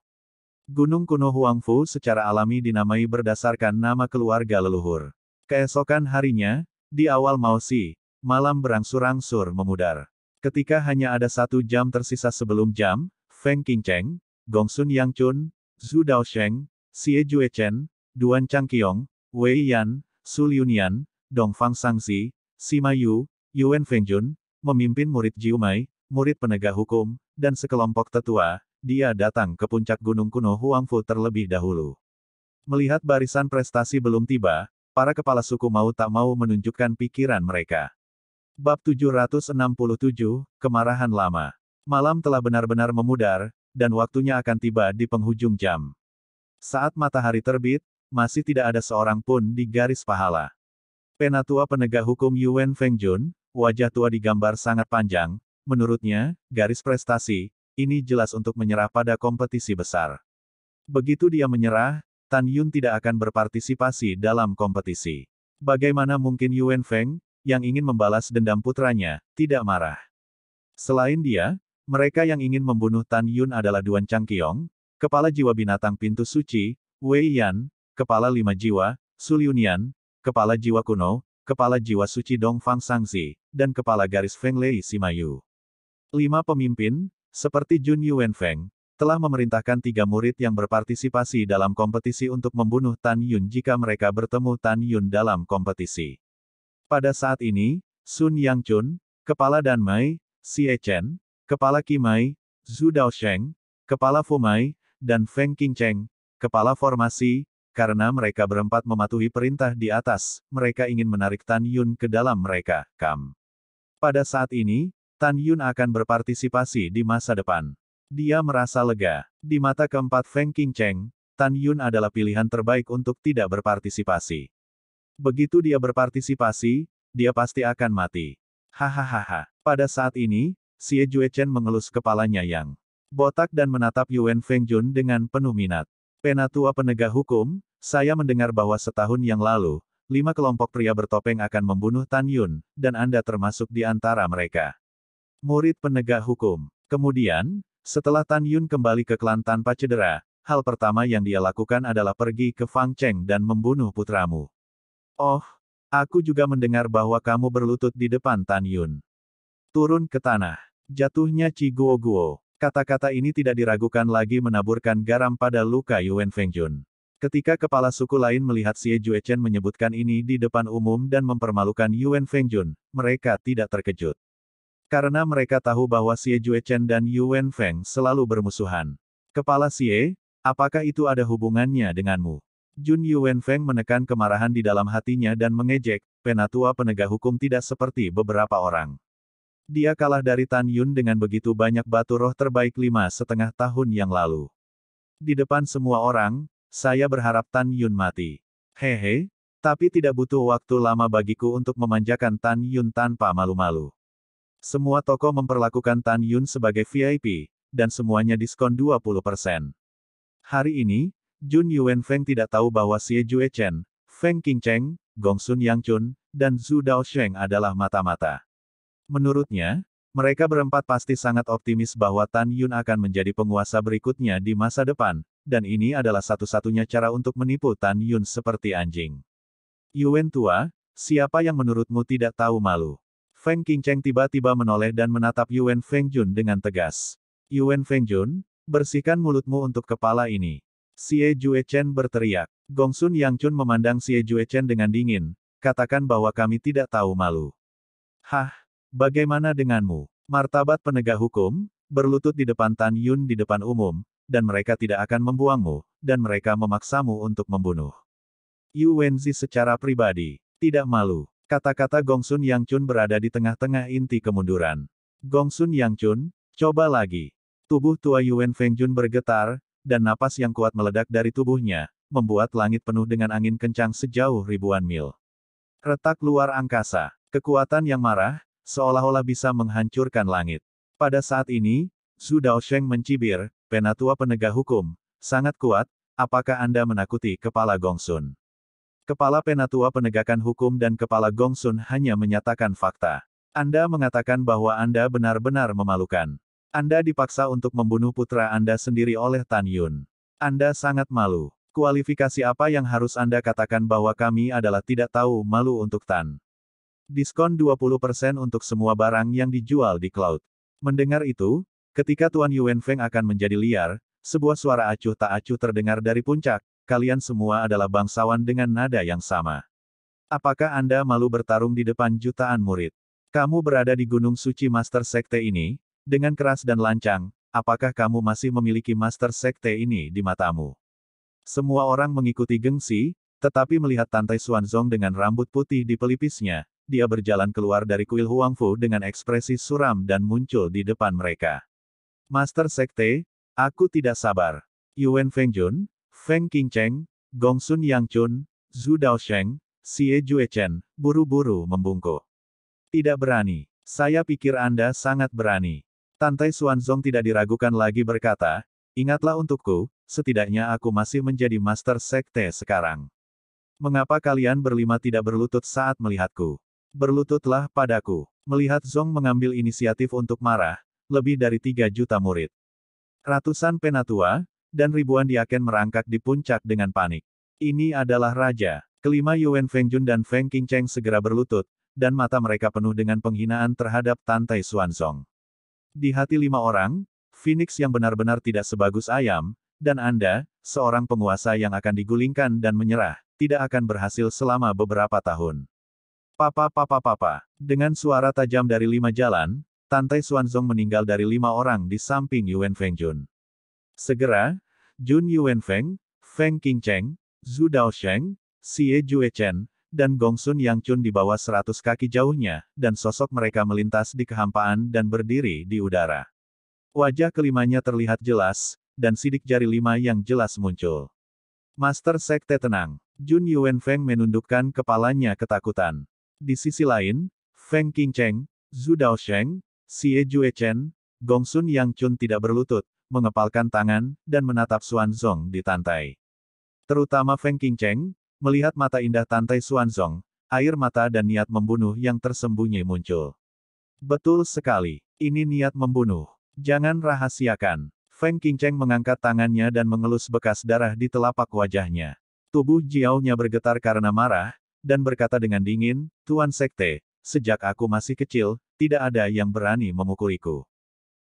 Gunung Kuno Huangfu secara alami dinamai berdasarkan nama keluarga leluhur. Keesokan harinya, di awal Mausi, malam berangsur-angsur memudar. Ketika hanya ada satu jam tersisa sebelum jam, Feng Qingcheng, Gongsun Yang Chun, Zhu Daosheng, Xie Juechen, Duan Changqiong, Wei Yan, Su Fang Dongfang Sangzi. Sima Yu, Yuan Fengjun, memimpin murid Jiumai, murid penegak hukum, dan sekelompok tetua, dia datang ke puncak gunung kuno Huangfu terlebih dahulu. Melihat barisan prestasi belum tiba, para kepala suku mau tak mau menunjukkan pikiran mereka. Bab 767, Kemarahan Lama. Malam telah benar-benar memudar, dan waktunya akan tiba di penghujung jam. Saat matahari terbit, masih tidak ada seorang pun di garis pahala. Penatua penegak hukum Yuan Fengjun, wajah tua digambar sangat panjang, menurutnya, garis prestasi, ini jelas untuk menyerah pada kompetisi besar. Begitu dia menyerah, Tan Yun tidak akan berpartisipasi dalam kompetisi. Bagaimana mungkin Yuan Feng, yang ingin membalas dendam putranya, tidak marah. Selain dia, mereka yang ingin membunuh Tan Yun adalah Duan Changqiong, kepala jiwa binatang pintu suci, Wei Yan, kepala lima jiwa, Suliunian, Kepala Jiwa Kuno, Kepala Jiwa Suci Dong Fang Sangzi, dan Kepala Garis Feng Lei Simayu. Lima pemimpin, seperti Jun Feng telah memerintahkan tiga murid yang berpartisipasi dalam kompetisi untuk membunuh Tan Yun jika mereka bertemu Tan Yun dalam kompetisi. Pada saat ini, Sun Yang Chun, Kepala Dan Si Xie Chen, Kepala Kimai, Zhu Dao Sheng, Kepala Fu Mai, dan Feng Cheng, Kepala Formasi, karena mereka berempat mematuhi perintah di atas, mereka ingin menarik Tan Yun ke dalam mereka, Kam. Pada saat ini, Tan Yun akan berpartisipasi di masa depan. Dia merasa lega. Di mata keempat Feng King Cheng, Tan Yun adalah pilihan terbaik untuk tidak berpartisipasi. Begitu dia berpartisipasi, dia pasti akan mati. Hahaha. Pada saat ini, Xie Jue Chen mengelus kepalanya yang botak dan menatap Yuan Feng Jun dengan penuh minat. Penatua penegak hukum, saya mendengar bahwa setahun yang lalu, lima kelompok pria bertopeng akan membunuh Tan Yun, dan Anda termasuk di antara mereka. Murid penegak hukum. Kemudian, setelah Tan Yun kembali ke klan tanpa cedera, hal pertama yang dia lakukan adalah pergi ke Fang Cheng dan membunuh putramu. Oh, aku juga mendengar bahwa kamu berlutut di depan Tan Yun. Turun ke tanah. Jatuhnya Ci Guo Guo. Kata-kata ini tidak diragukan lagi menaburkan garam pada luka Yuan Fengjun. Ketika kepala suku lain melihat Xie Juechen menyebutkan ini di depan umum dan mempermalukan Yuan Fengjun, mereka tidak terkejut. Karena mereka tahu bahwa Xie Juechen dan Yuan Feng selalu bermusuhan. Kepala Xie, apakah itu ada hubungannya denganmu? Jun Yuan Feng menekan kemarahan di dalam hatinya dan mengejek, penatua penegak hukum tidak seperti beberapa orang. Dia kalah dari Tan Yun dengan begitu banyak batu roh terbaik lima setengah tahun yang lalu. Di depan semua orang, saya berharap Tan Yun mati. Hehe, tapi tidak butuh waktu lama bagiku untuk memanjakan Tan Yun tanpa malu-malu. Semua toko memperlakukan Tan Yun sebagai VIP, dan semuanya diskon 20%. Hari ini, Jun Yuen Feng tidak tahu bahwa Xie Jue Chen, Feng Qingcheng, Gong Sun Yang Chun, dan Zhu Dao Sheng adalah mata-mata. Menurutnya, mereka berempat pasti sangat optimis bahwa Tan Yun akan menjadi penguasa berikutnya di masa depan, dan ini adalah satu-satunya cara untuk menipu Tan Yun seperti anjing. Yuen tua, siapa yang menurutmu tidak tahu malu? Feng Qingcheng tiba-tiba menoleh dan menatap Yuen Jun dengan tegas. Yuen Jun, bersihkan mulutmu untuk kepala ini. Xie Jue Chen berteriak. Gongsun Yang Chun memandang Xie Jue Chen dengan dingin, katakan bahwa kami tidak tahu malu. Hah, Bagaimana denganmu? Martabat penegak hukum, berlutut di depan Tan Yun di depan umum, dan mereka tidak akan membuangmu, dan mereka memaksamu untuk membunuh. Yu Wenzi secara pribadi, tidak malu. Kata-kata Gong Sun Yang Chun berada di tengah-tengah inti kemunduran. Gong Sun Yang Chun, coba lagi. Tubuh tua Yuan Jun bergetar, dan napas yang kuat meledak dari tubuhnya, membuat langit penuh dengan angin kencang sejauh ribuan mil. Retak luar angkasa, kekuatan yang marah, seolah-olah bisa menghancurkan langit. Pada saat ini, Zhu Daosheng mencibir, penatua penegak hukum, sangat kuat, apakah Anda menakuti kepala Gongsun? Kepala penatua penegakan hukum dan kepala Gongsun hanya menyatakan fakta. Anda mengatakan bahwa Anda benar-benar memalukan. Anda dipaksa untuk membunuh putra Anda sendiri oleh Tan Yun. Anda sangat malu. Kualifikasi apa yang harus Anda katakan bahwa kami adalah tidak tahu malu untuk Tan? Diskon 20% untuk semua barang yang dijual di cloud. Mendengar itu, ketika Tuan Feng akan menjadi liar, sebuah suara acuh tak acuh terdengar dari puncak, kalian semua adalah bangsawan dengan nada yang sama. Apakah Anda malu bertarung di depan jutaan murid? Kamu berada di Gunung Suci Master Sekte ini, dengan keras dan lancang, apakah kamu masih memiliki Master Sekte ini di matamu? Semua orang mengikuti gengsi, tetapi melihat Tantai Xuanzong dengan rambut putih di pelipisnya, dia berjalan keluar dari kuil Huangfu dengan ekspresi suram dan muncul di depan mereka. Master Sekte, aku tidak sabar. Yuan Fengjun, Feng Qingcheng, Gong Sun Yangchun, Zhu Daosheng, Xie Juechen, buru-buru membungkuk. Tidak berani. Saya pikir Anda sangat berani. Tantai Suanzong tidak diragukan lagi berkata, Ingatlah untukku, setidaknya aku masih menjadi master sekte sekarang. Mengapa kalian berlima tidak berlutut saat melihatku? berlututlah padaku. Melihat Zong mengambil inisiatif untuk marah, lebih dari tiga juta murid. Ratusan penatua, dan ribuan diaken merangkak di puncak dengan panik. Ini adalah raja. Kelima Yuan Jun, dan Feng Cheng segera berlutut, dan mata mereka penuh dengan penghinaan terhadap Tantai Zong. Di hati lima orang, Phoenix yang benar-benar tidak sebagus ayam, dan Anda, seorang penguasa yang akan digulingkan dan menyerah, tidak akan berhasil selama beberapa tahun. Papa papa papa. Dengan suara tajam dari lima jalan, Tante Xuanzong meninggal dari lima orang di samping Yuan Feng Jun. Segera, Jun Yuan Feng, Feng Cheng, Zhu Dao Daosheng, Xie Chen, dan Gong Sun Yang Chun di bawah seratus kaki jauhnya, dan sosok mereka melintas di kehampaan dan berdiri di udara. Wajah kelimanya terlihat jelas, dan sidik jari lima yang jelas muncul. Master Sekte tenang. Jun Yuan Feng menundukkan kepalanya ketakutan. Di sisi lain, Feng Qingcheng, Zhu Daosheng, Xie Juechen, Gongsun Yang Chun tidak berlutut, mengepalkan tangan, dan menatap Xuan Zong di tantai. Terutama Feng Qingcheng, melihat mata indah tantai Zong, air mata dan niat membunuh yang tersembunyi muncul. Betul sekali, ini niat membunuh. Jangan rahasiakan. Feng Qingcheng mengangkat tangannya dan mengelus bekas darah di telapak wajahnya. Tubuh Jiao-nya bergetar karena marah, dan berkata dengan dingin, Tuan Sekte, sejak aku masih kecil, tidak ada yang berani memukuliku.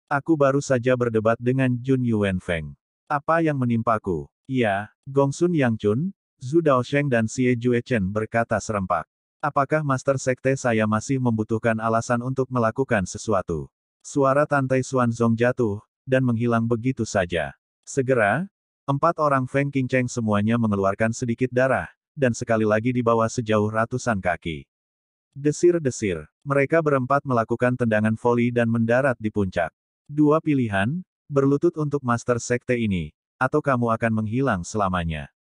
Aku baru saja berdebat dengan Jun Yuan Feng. Apa yang menimpaku? Ya, Gong Sun Yang Chun, Zhu Dao Sheng dan Xie Jue Chen berkata serempak. Apakah Master Sekte saya masih membutuhkan alasan untuk melakukan sesuatu? Suara Tantai Zong jatuh, dan menghilang begitu saja. Segera, empat orang Feng Qingcheng semuanya mengeluarkan sedikit darah, dan sekali lagi di bawah sejauh ratusan kaki. Desir-desir, mereka berempat melakukan tendangan voli dan mendarat di puncak. Dua pilihan, berlutut untuk master sekte ini, atau kamu akan menghilang selamanya.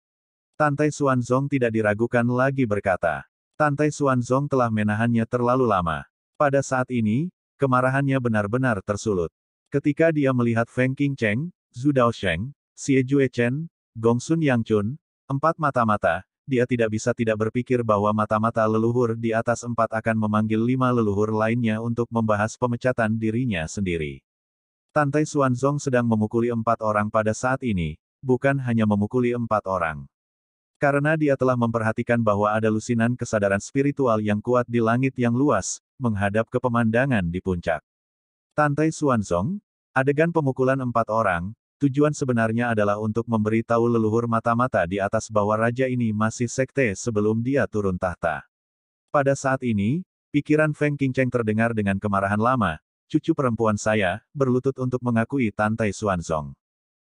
Tantai Xuanzong tidak diragukan lagi berkata. Tantai Xuanzong telah menahannya terlalu lama. Pada saat ini, kemarahannya benar-benar tersulut. Ketika dia melihat Feng Qingcheng, Zhu Daosheng, Xie Jue Chen, Gongsun Yangchun, empat mata-mata, dia tidak bisa tidak berpikir bahwa mata-mata leluhur di atas empat akan memanggil lima leluhur lainnya untuk membahas pemecatan dirinya sendiri. Tantai Xuanzong sedang memukuli empat orang pada saat ini, bukan hanya memukuli empat orang. Karena dia telah memperhatikan bahwa ada lusinan kesadaran spiritual yang kuat di langit yang luas, menghadap ke pemandangan di puncak. Tantai Xuanzong, adegan pemukulan empat orang, Tujuan sebenarnya adalah untuk memberi tahu leluhur mata-mata di atas bahwa raja ini masih sekte sebelum dia turun tahta. Pada saat ini, pikiran Feng Qingcheng terdengar dengan kemarahan lama, cucu perempuan saya, berlutut untuk mengakui Tantai Xuanzong.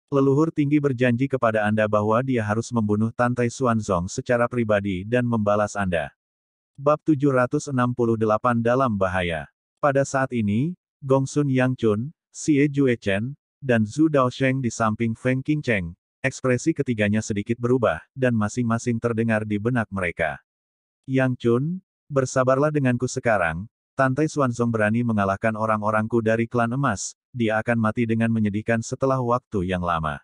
Leluhur tinggi berjanji kepada Anda bahwa dia harus membunuh Tantai Xuanzong secara pribadi dan membalas Anda. Bab 768 dalam bahaya. Pada saat ini, Gongsun Yang Chun, Xie Juechen, dan Zhu Daosheng di samping Feng Qingcheng, ekspresi ketiganya sedikit berubah, dan masing-masing terdengar di benak mereka. Yang Chun, bersabarlah denganku sekarang, Tantai Xuanzong berani mengalahkan orang-orangku dari klan emas, dia akan mati dengan menyedihkan setelah waktu yang lama.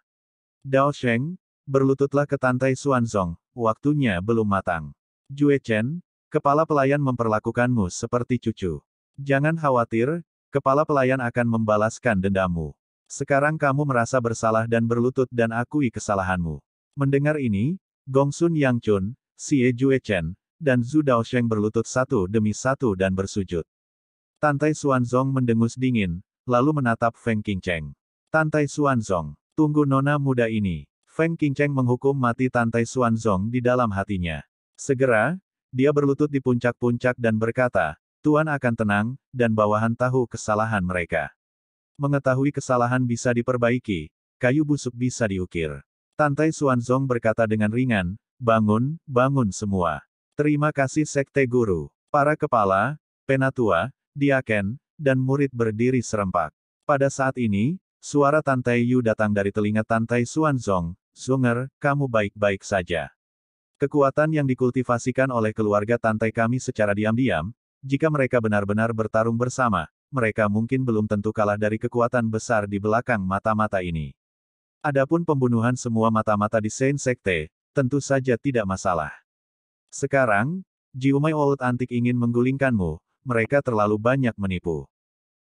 Dao Sheng, berlututlah ke Tantai Xuanzong, waktunya belum matang. Jue Chen, kepala pelayan memperlakukanmu seperti cucu. Jangan khawatir, kepala pelayan akan membalaskan dendammu. Sekarang kamu merasa bersalah dan berlutut dan akui kesalahanmu. Mendengar ini, Gongsun Yang Chun, Xie Jue Chen, dan Zhu sheng berlutut satu demi satu dan bersujud. Tantai zong mendengus dingin, lalu menatap Feng Qingcheng. Tantai zong tunggu nona muda ini. Feng Qingcheng menghukum mati Tantai zong di dalam hatinya. Segera, dia berlutut di puncak-puncak dan berkata, Tuan akan tenang, dan bawahan tahu kesalahan mereka mengetahui kesalahan bisa diperbaiki, kayu busuk bisa diukir. Tantai Suanzong berkata dengan ringan, bangun, bangun semua. Terima kasih Sekte Guru. Para kepala, penatua, diaken, dan murid berdiri serempak. Pada saat ini, suara Tantai Yu datang dari telinga Tantai Suanzong, Zonger, kamu baik-baik saja. Kekuatan yang dikultivasikan oleh keluarga Tantai kami secara diam-diam, jika mereka benar-benar bertarung bersama, mereka mungkin belum tentu kalah dari kekuatan besar di belakang mata-mata ini. Adapun pembunuhan semua mata-mata di Saint Sekte, tentu saja tidak masalah. Sekarang, Jiumai Old Antik ingin menggulingkanmu, mereka terlalu banyak menipu.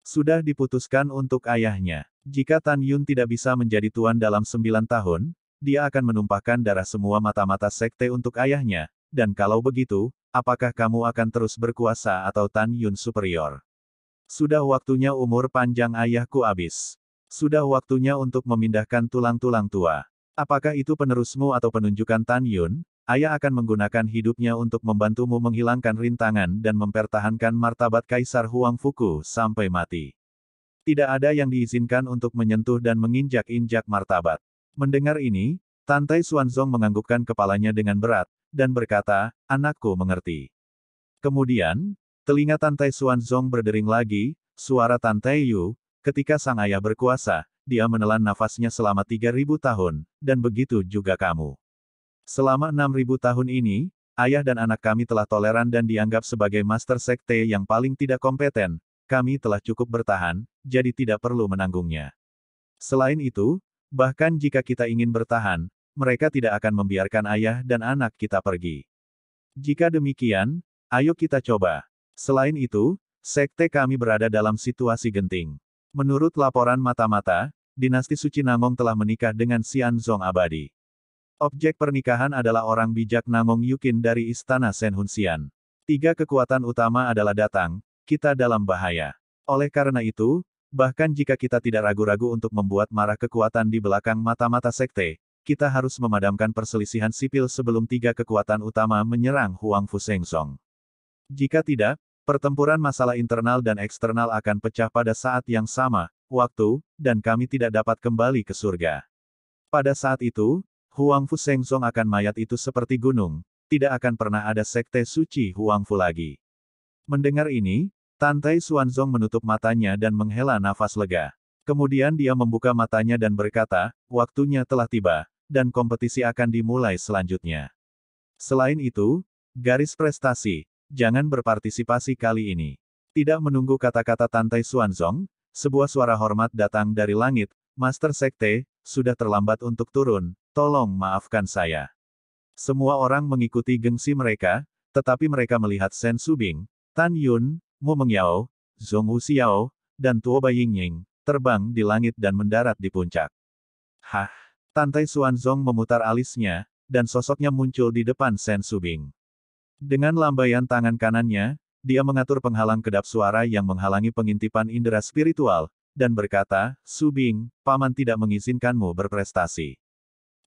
Sudah diputuskan untuk ayahnya. Jika Tan Yun tidak bisa menjadi tuan dalam sembilan tahun, dia akan menumpahkan darah semua mata-mata sekte untuk ayahnya, dan kalau begitu, apakah kamu akan terus berkuasa atau Tan Yun superior? Sudah waktunya umur panjang ayahku habis. Sudah waktunya untuk memindahkan tulang-tulang tua. Apakah itu penerusmu atau penunjukan Tan Yun? Ayah akan menggunakan hidupnya untuk membantumu menghilangkan rintangan dan mempertahankan martabat Kaisar Huang Fuku sampai mati. Tidak ada yang diizinkan untuk menyentuh dan menginjak-injak martabat. Mendengar ini, Tantai Xuanzong menganggukkan kepalanya dengan berat, dan berkata, anakku mengerti. Kemudian, Telinga Tantai Zong berdering lagi, suara Tantai Yu, ketika sang ayah berkuasa, dia menelan nafasnya selama 3000 tahun, dan begitu juga kamu. Selama 6000 tahun ini, ayah dan anak kami telah toleran dan dianggap sebagai master sekte yang paling tidak kompeten, kami telah cukup bertahan, jadi tidak perlu menanggungnya. Selain itu, bahkan jika kita ingin bertahan, mereka tidak akan membiarkan ayah dan anak kita pergi. Jika demikian, ayo kita coba. Selain itu, sekte kami berada dalam situasi genting. Menurut laporan mata-mata, dinasti suci Nangong telah menikah dengan Xian Xianzong Abadi. Objek pernikahan adalah orang bijak Nangong Yukin dari Istana Senhun Xian. Tiga kekuatan utama adalah datang, kita dalam bahaya. Oleh karena itu, bahkan jika kita tidak ragu-ragu untuk membuat marah kekuatan di belakang mata-mata sekte, kita harus memadamkan perselisihan sipil sebelum tiga kekuatan utama menyerang Huang Song. Jika tidak, Pertempuran masalah internal dan eksternal akan pecah pada saat yang sama, waktu, dan kami tidak dapat kembali ke surga. Pada saat itu, Huang Fu Song akan mayat itu seperti gunung, tidak akan pernah ada sekte suci Huang Fu lagi. Mendengar ini, Tantai Xuanzong menutup matanya dan menghela nafas lega. Kemudian dia membuka matanya dan berkata, waktunya telah tiba, dan kompetisi akan dimulai selanjutnya. Selain itu, garis prestasi, jangan berpartisipasi kali ini. Tidak menunggu kata-kata Tantai Suanzong, sebuah suara hormat datang dari langit, Master Sekte, sudah terlambat untuk turun, tolong maafkan saya. Semua orang mengikuti gengsi mereka, tetapi mereka melihat Shen Subing, Tan Yun, Mu Mengyao, Zhong Xiao, dan Tuo Yingying terbang di langit dan mendarat di puncak. Hah! Tantai Suanzong memutar alisnya, dan sosoknya muncul di depan Shen Subing. Dengan lambaian tangan kanannya, dia mengatur penghalang kedap suara yang menghalangi pengintipan indera spiritual, dan berkata, Subing, Paman tidak mengizinkanmu berprestasi.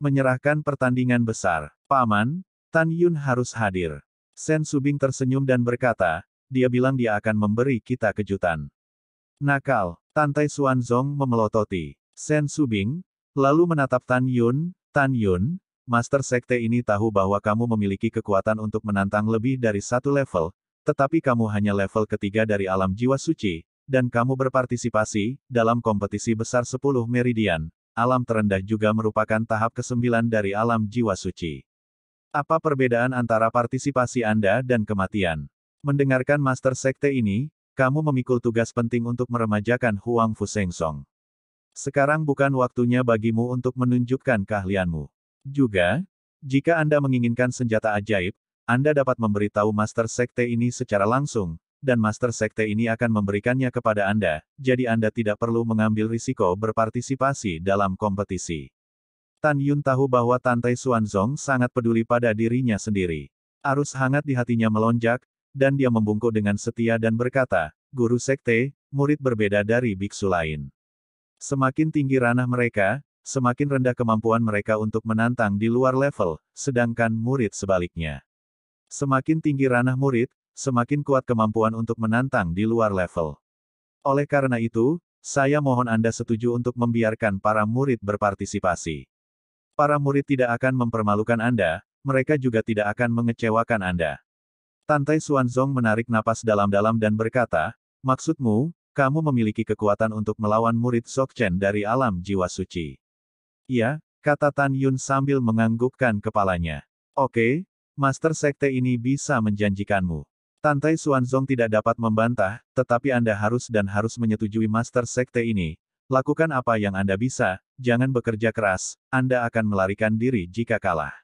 Menyerahkan pertandingan besar. Paman, Tan Yun harus hadir. Sen Subing tersenyum dan berkata, dia bilang dia akan memberi kita kejutan. Nakal, Tantai Suanzong memelototi. Sen Subing, lalu menatap Tan Yun, Tan Yun, Master Sekte ini tahu bahwa kamu memiliki kekuatan untuk menantang lebih dari satu level, tetapi kamu hanya level ketiga dari alam jiwa suci, dan kamu berpartisipasi dalam kompetisi besar 10 meridian. Alam terendah juga merupakan tahap kesembilan dari alam jiwa suci. Apa perbedaan antara partisipasi Anda dan kematian? Mendengarkan Master Sekte ini, kamu memikul tugas penting untuk meremajakan Huang Fu Sekarang bukan waktunya bagimu untuk menunjukkan keahlianmu. Juga, jika Anda menginginkan senjata ajaib, Anda dapat memberitahu Master Sekte ini secara langsung, dan Master Sekte ini akan memberikannya kepada Anda, jadi Anda tidak perlu mengambil risiko berpartisipasi dalam kompetisi. Tan Yun tahu bahwa Tante Suanzong sangat peduli pada dirinya sendiri. Arus hangat di hatinya melonjak, dan dia membungkuk dengan setia dan berkata, Guru Sekte, murid berbeda dari biksu lain. Semakin tinggi ranah mereka, semakin rendah kemampuan mereka untuk menantang di luar level, sedangkan murid sebaliknya. Semakin tinggi ranah murid, semakin kuat kemampuan untuk menantang di luar level. Oleh karena itu, saya mohon Anda setuju untuk membiarkan para murid berpartisipasi. Para murid tidak akan mempermalukan Anda, mereka juga tidak akan mengecewakan Anda. Tantai Xuanzong menarik napas dalam-dalam dan berkata, Maksudmu, kamu memiliki kekuatan untuk melawan murid Sokchen dari alam jiwa suci. Ya, kata Tan Yun sambil menganggukkan kepalanya. Oke, Master Sekte ini bisa menjanjikanmu. Tantai Xuanzong tidak dapat membantah, tetapi Anda harus dan harus menyetujui Master Sekte ini. Lakukan apa yang Anda bisa, jangan bekerja keras, Anda akan melarikan diri jika kalah.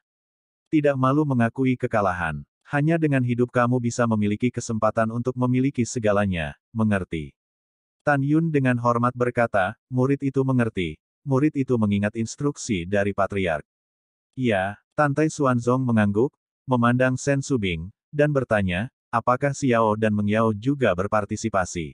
Tidak malu mengakui kekalahan. Hanya dengan hidup kamu bisa memiliki kesempatan untuk memiliki segalanya, mengerti. Tan Yun dengan hormat berkata, murid itu mengerti, murid itu mengingat instruksi dari patriark. Ya, Tantai Xuanzong mengangguk, memandang Sen Subing, dan bertanya, apakah Xiao dan Meng Yao juga berpartisipasi?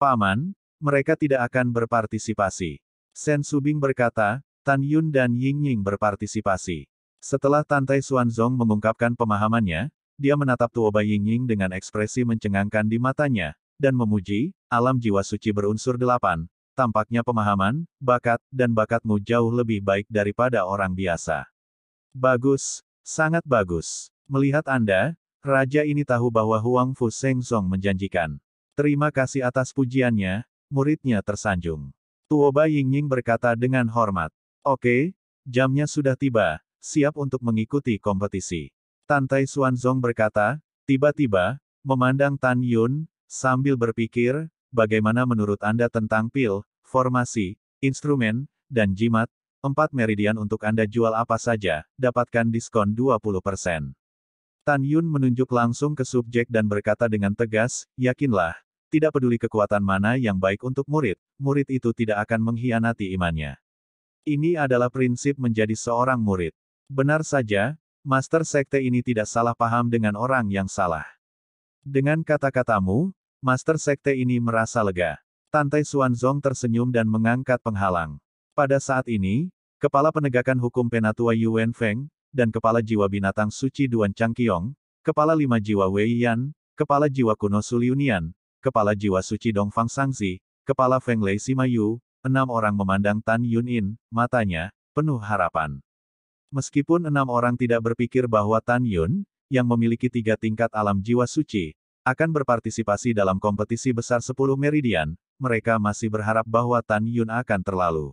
Paman, mereka tidak akan berpartisipasi. Sen Subing berkata, Tan Yun dan Ying Ying berpartisipasi. Setelah Tantai Xuanzong mengungkapkan pemahamannya, dia menatap Tuoba Ying Ying dengan ekspresi mencengangkan di matanya, dan memuji, alam jiwa suci berunsur delapan, tampaknya pemahaman, bakat, dan bakatmu jauh lebih baik daripada orang biasa. Bagus, sangat bagus. Melihat Anda, raja ini tahu bahwa Huang Fu Song menjanjikan. Terima kasih atas pujiannya, muridnya tersanjung. Tuoba Yingying berkata dengan hormat. Oke, jamnya sudah tiba, siap untuk mengikuti kompetisi. Tantai Xuanzong berkata, tiba-tiba, memandang Tan Yun, sambil berpikir, bagaimana menurut Anda tentang pil, formasi, instrumen, dan jimat? 4 meridian untuk Anda jual apa saja, dapatkan diskon 20%. Tan Yun menunjuk langsung ke subjek dan berkata dengan tegas, yakinlah, tidak peduli kekuatan mana yang baik untuk murid, murid itu tidak akan mengkhianati imannya. Ini adalah prinsip menjadi seorang murid. Benar saja, Master Sekte ini tidak salah paham dengan orang yang salah. Dengan kata-katamu, Master Sekte ini merasa lega. Tantai Xuanzong tersenyum dan mengangkat penghalang. Pada saat ini, Kepala Penegakan Hukum Penatua Yuan Feng, dan Kepala Jiwa Binatang Suci Duan Chang Changqiong, Kepala Lima Jiwa Wei Yan, Kepala Jiwa Kuno Suliunian, Kepala Jiwa Suci Dong Dongfang Sangzi, Kepala Feng Lei Simayu, enam orang memandang Tan Yun In, matanya, penuh harapan. Meskipun enam orang tidak berpikir bahwa Tan Yun, yang memiliki tiga tingkat alam jiwa suci, akan berpartisipasi dalam kompetisi besar 10 Meridian, mereka masih berharap bahwa Tan Yun akan terlalu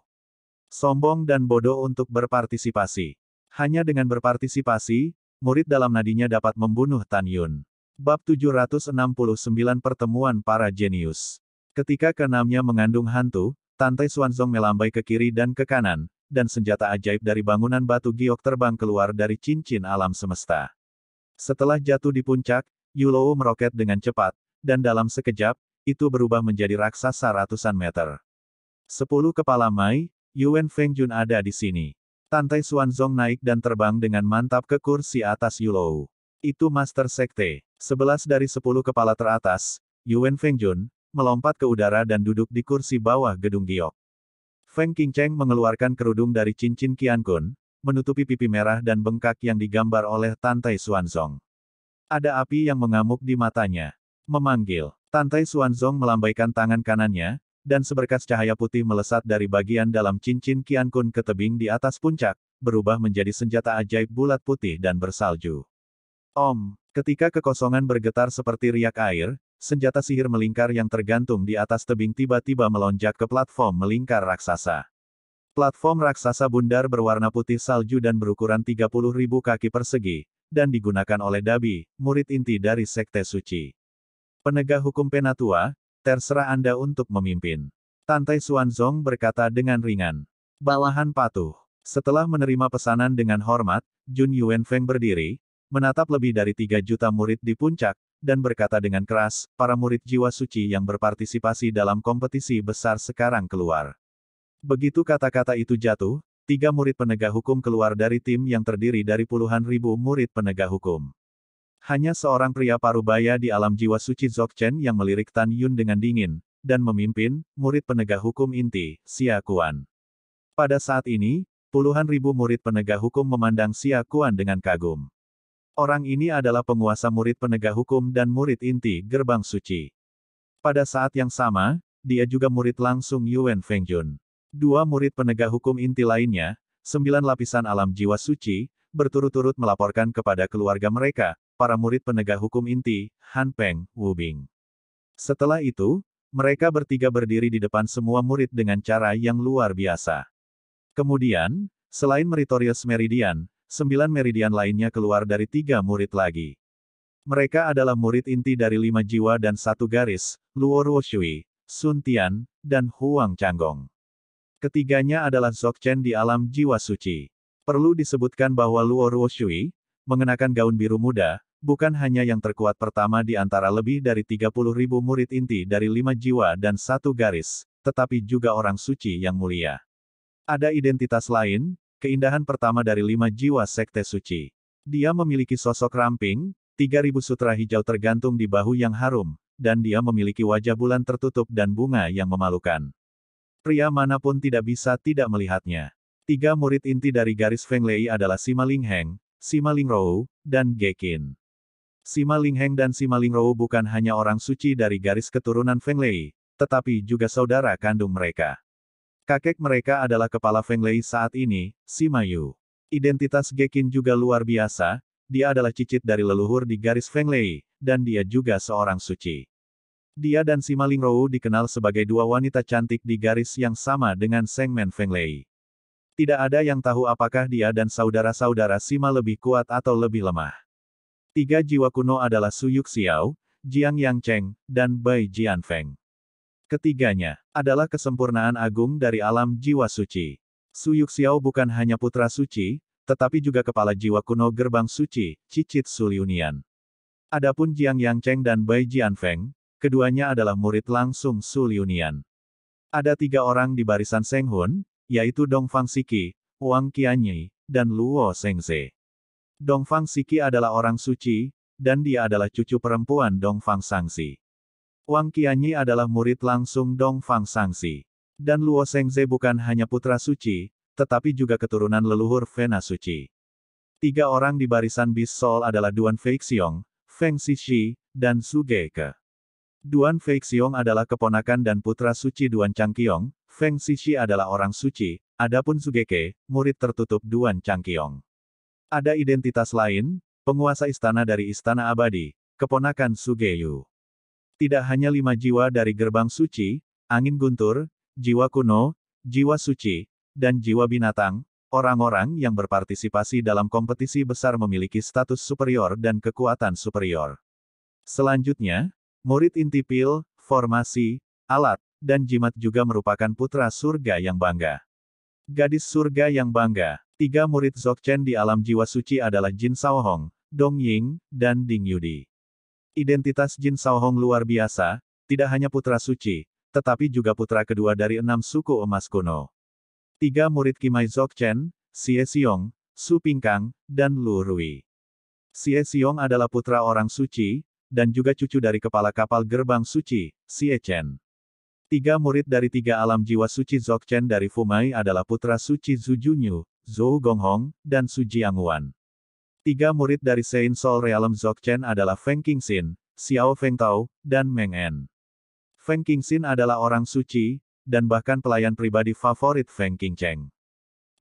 sombong dan bodoh untuk berpartisipasi. Hanya dengan berpartisipasi, murid dalam nadinya dapat membunuh Tan Yun. Bab 769 Pertemuan Para Jenius Ketika keenamnya mengandung hantu, Tante Xuanzong melambai ke kiri dan ke kanan, dan senjata ajaib dari bangunan batu giok terbang keluar dari cincin alam semesta. Setelah jatuh di puncak, Yulou meroket dengan cepat, dan dalam sekejap, itu berubah menjadi raksasa ratusan meter. Sepuluh kepala Mai, Yuan Feng Jun ada di sini. Tantai Zong naik dan terbang dengan mantap ke kursi atas Yulou. Itu Master Sekte. Sebelas dari sepuluh kepala teratas, Yuan Feng Jun, melompat ke udara dan duduk di kursi bawah gedung giok. Feng Qingcheng mengeluarkan kerudung dari cincin Qiankun, menutupi pipi merah dan bengkak yang digambar oleh Tantai Zong. Ada api yang mengamuk di matanya. Memanggil, Tantai Xuanzong melambaikan tangan kanannya, dan seberkas cahaya putih melesat dari bagian dalam cincin Qian Kun ke tebing di atas puncak, berubah menjadi senjata ajaib bulat putih dan bersalju. Om, ketika kekosongan bergetar seperti riak air, senjata sihir melingkar yang tergantung di atas tebing tiba-tiba melonjak ke platform melingkar raksasa. Platform raksasa bundar berwarna putih salju dan berukuran 30.000 kaki persegi, dan digunakan oleh Dabi, murid inti dari Sekte Suci. Penegak hukum Penatua, terserah Anda untuk memimpin. Tantai Suanzong berkata dengan ringan. Balahan patuh. Setelah menerima pesanan dengan hormat, Jun Feng berdiri, menatap lebih dari 3 juta murid di puncak, dan berkata dengan keras, para murid jiwa suci yang berpartisipasi dalam kompetisi besar sekarang keluar. Begitu kata-kata itu jatuh, tiga murid penegak hukum keluar dari tim yang terdiri dari puluhan ribu murid penegak hukum. Hanya seorang pria parubaya di alam jiwa suci Zokchen yang melirik Tan Yun dengan dingin, dan memimpin, murid penegak hukum inti, Xia Kuan. Pada saat ini, puluhan ribu murid penegak hukum memandang Xia Kuan dengan kagum. Orang ini adalah penguasa murid penegak hukum dan murid inti gerbang suci. Pada saat yang sama, dia juga murid langsung Yuan Fengjun. Dua murid penegak hukum inti lainnya, sembilan lapisan alam jiwa suci, berturut-turut melaporkan kepada keluarga mereka, para murid penegak hukum inti, Han Peng, Wu Bing. Setelah itu, mereka bertiga berdiri di depan semua murid dengan cara yang luar biasa. Kemudian, selain meritorius Meridian, sembilan meridian lainnya keluar dari tiga murid lagi. Mereka adalah murid inti dari lima jiwa dan satu garis, Luo Shui, Sun Tian, dan Huang Changgong. Ketiganya adalah Zokchen di alam jiwa suci. Perlu disebutkan bahwa Luo Ruoshui, mengenakan gaun biru muda, bukan hanya yang terkuat pertama di antara lebih dari 30 ribu murid inti dari lima jiwa dan satu garis, tetapi juga orang suci yang mulia. Ada identitas lain, keindahan pertama dari lima jiwa sekte suci. Dia memiliki sosok ramping, 3000 sutra hijau tergantung di bahu yang harum, dan dia memiliki wajah bulan tertutup dan bunga yang memalukan. Pria manapun tidak bisa tidak melihatnya. Tiga murid inti dari garis Feng Lei adalah Sima Ling Heng, Sima Ling Rou, dan Gekin. Sima Ling Heng dan Sima Ling Rou bukan hanya orang suci dari garis keturunan Feng Lei, tetapi juga saudara kandung mereka. Kakek mereka adalah kepala Feng Lei saat ini, Sima Yu. Identitas Gekin juga luar biasa, dia adalah cicit dari leluhur di garis Feng Lei, dan dia juga seorang suci. Dia dan Simaling Rou dikenal sebagai dua wanita cantik di garis yang sama dengan Seng Men Feng Lei. Tidak ada yang tahu apakah dia dan saudara-saudara Sima lebih kuat atau lebih lemah. Tiga jiwa kuno adalah Suyuk Xiao, Jiang Yang Cheng, dan Bai Jian Feng. Ketiganya adalah kesempurnaan agung dari alam jiwa suci. Suyuk Xiao bukan hanya putra suci, tetapi juga kepala jiwa kuno gerbang suci, Cicit Suliunian. Adapun Jiang Yang Cheng dan Bai Jian Feng, keduanya adalah murid langsung Su Liunian. Ada tiga orang di barisan Seng Hun, yaitu Dong Fang Siki, Wang Qianyi, dan Luo Sengze. Dong Fang Siki adalah orang suci, dan dia adalah cucu perempuan Dong Fang Sangsi. Wang Qianyi adalah murid langsung Dong Fang Sangsi. Dan Luo Sengze bukan hanya putra suci, tetapi juga keturunan leluhur Vena suci. Tiga orang di barisan Bis adalah Duan Feixiong, Feng Shishi, dan Su Geke. Duan Feixiong adalah keponakan dan putra suci Duan Changqiong, Feng Xixi adalah orang suci, adapun Sugeke, murid tertutup Duan Changqiong. Ada identitas lain, penguasa istana dari Istana Abadi, keponakan Sugeyu. Tidak hanya lima jiwa dari gerbang suci, angin guntur, jiwa kuno, jiwa suci, dan jiwa binatang, orang-orang yang berpartisipasi dalam kompetisi besar memiliki status superior dan kekuatan superior. Selanjutnya, Murid inti pil, formasi, alat, dan jimat juga merupakan putra surga yang bangga. Gadis surga yang bangga. Tiga murid Zokchen di alam jiwa suci adalah Jin Hong, Dong Ying, dan Ding Yudi. Identitas Jin Hong luar biasa, tidak hanya putra suci, tetapi juga putra kedua dari enam suku emas kuno. Tiga murid Kimai Zokchen, Xie Xiong, Su Pingkang, dan Lu Rui. Xie Xiong adalah putra orang suci, dan juga cucu dari kepala kapal gerbang suci, Xie Chen. Tiga murid dari tiga alam jiwa suci Zok Chen dari Fumai adalah putra suci Zhu Junyu, Zhou Gonghong, dan Su Jianguan. Tiga murid dari Sein Sol Realm Chen adalah Feng Qingxin, Xiao Feng dan Meng En. Feng Qingxin adalah orang suci, dan bahkan pelayan pribadi favorit Feng Qingcheng.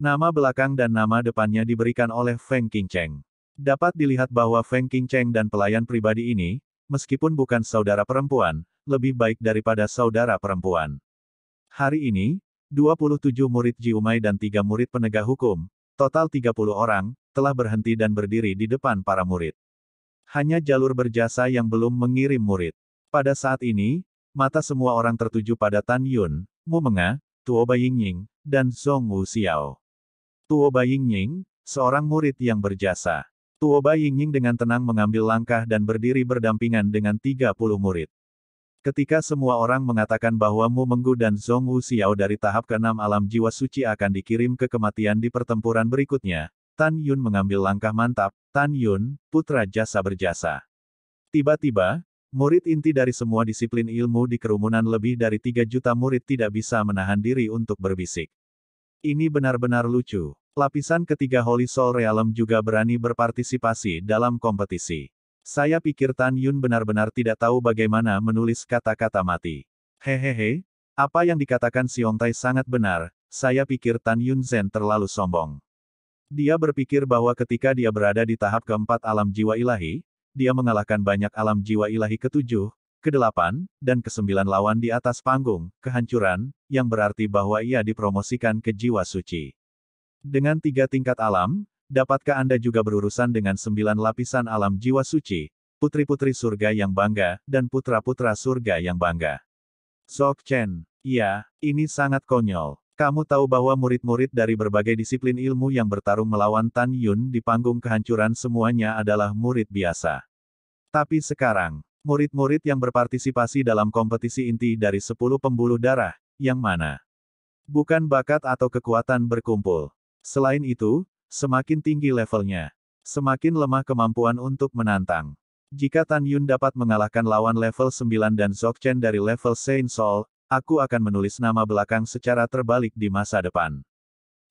Nama belakang dan nama depannya diberikan oleh Feng Qingcheng. Dapat dilihat bahwa Feng Qingcheng dan pelayan pribadi ini, meskipun bukan saudara perempuan, lebih baik daripada saudara perempuan. Hari ini, 27 murid Jiumai dan 3 murid penegak hukum, total 30 orang, telah berhenti dan berdiri di depan para murid. Hanya jalur berjasa yang belum mengirim murid. Pada saat ini, mata semua orang tertuju pada Tan Yun, Mu Menga, Tuo Baiying dan Song Wu Xiao. Tuo Baiying, seorang murid yang berjasa. Tuoba Yingying dengan tenang mengambil langkah dan berdiri berdampingan dengan 30 murid. Ketika semua orang mengatakan bahwa Mu Menggu dan Zhong Wu Xiao dari tahap ke-6 alam jiwa suci akan dikirim ke kematian di pertempuran berikutnya, Tan Yun mengambil langkah mantap, Tan Yun, putra jasa berjasa. Tiba-tiba, murid inti dari semua disiplin ilmu di kerumunan lebih dari 3 juta murid tidak bisa menahan diri untuk berbisik. Ini benar-benar lucu. Lapisan ketiga Holy Soul Realm juga berani berpartisipasi dalam kompetisi. Saya pikir Tan Yun benar-benar tidak tahu bagaimana menulis kata-kata mati. Hehehe, apa yang dikatakan Siong Tai sangat benar, saya pikir Tan Yun Zen terlalu sombong. Dia berpikir bahwa ketika dia berada di tahap keempat alam jiwa ilahi, dia mengalahkan banyak alam jiwa ilahi ketujuh, kedelapan, dan kesembilan lawan di atas panggung, kehancuran, yang berarti bahwa ia dipromosikan ke jiwa suci. Dengan tiga tingkat alam, dapatkah Anda juga berurusan dengan sembilan lapisan alam jiwa suci, putri-putri surga yang bangga, dan putra-putra surga yang bangga? Sok Chen, ya, ini sangat konyol. Kamu tahu bahwa murid-murid dari berbagai disiplin ilmu yang bertarung melawan Tan Yun di panggung kehancuran semuanya adalah murid biasa. Tapi sekarang, murid-murid yang berpartisipasi dalam kompetisi inti dari 10 pembuluh darah, yang mana? Bukan bakat atau kekuatan berkumpul. Selain itu, semakin tinggi levelnya, semakin lemah kemampuan untuk menantang. Jika Tan Yun dapat mengalahkan lawan level 9 dan Chen dari level Saint Soul, aku akan menulis nama belakang secara terbalik di masa depan.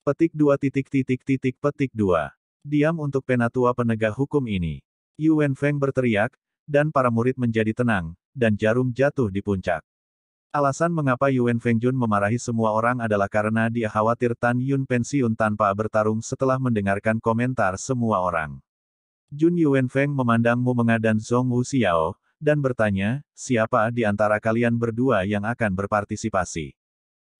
Petik 2 titik titik titik petik 2. Diam untuk penatua penegak hukum ini. Yuan Feng berteriak, dan para murid menjadi tenang, dan jarum jatuh di puncak. Alasan mengapa Yuan Fengjun memarahi semua orang adalah karena dia khawatir Tan Yun pensiun tanpa bertarung setelah mendengarkan komentar semua orang. Jun Yuan Feng memandang Mu Menga dan Zhong Wu Xiao, dan bertanya, siapa di antara kalian berdua yang akan berpartisipasi?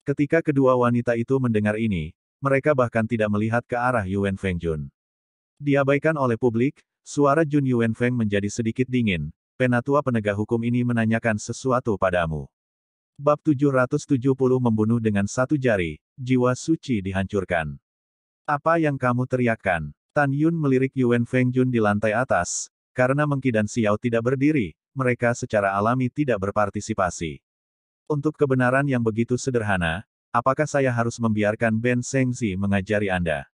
Ketika kedua wanita itu mendengar ini, mereka bahkan tidak melihat ke arah Yuan Fengjun. Diabaikan oleh publik, suara Jun Yuan Feng menjadi sedikit dingin, penatua penegak hukum ini menanyakan sesuatu padamu. Bab 770 membunuh dengan satu jari, jiwa suci dihancurkan. Apa yang kamu teriakkan? Tan Yun melirik Yuan Feng Jun di lantai atas, karena Mengki dan Xiao tidak berdiri, mereka secara alami tidak berpartisipasi. Untuk kebenaran yang begitu sederhana, apakah saya harus membiarkan Ben zi mengajari Anda?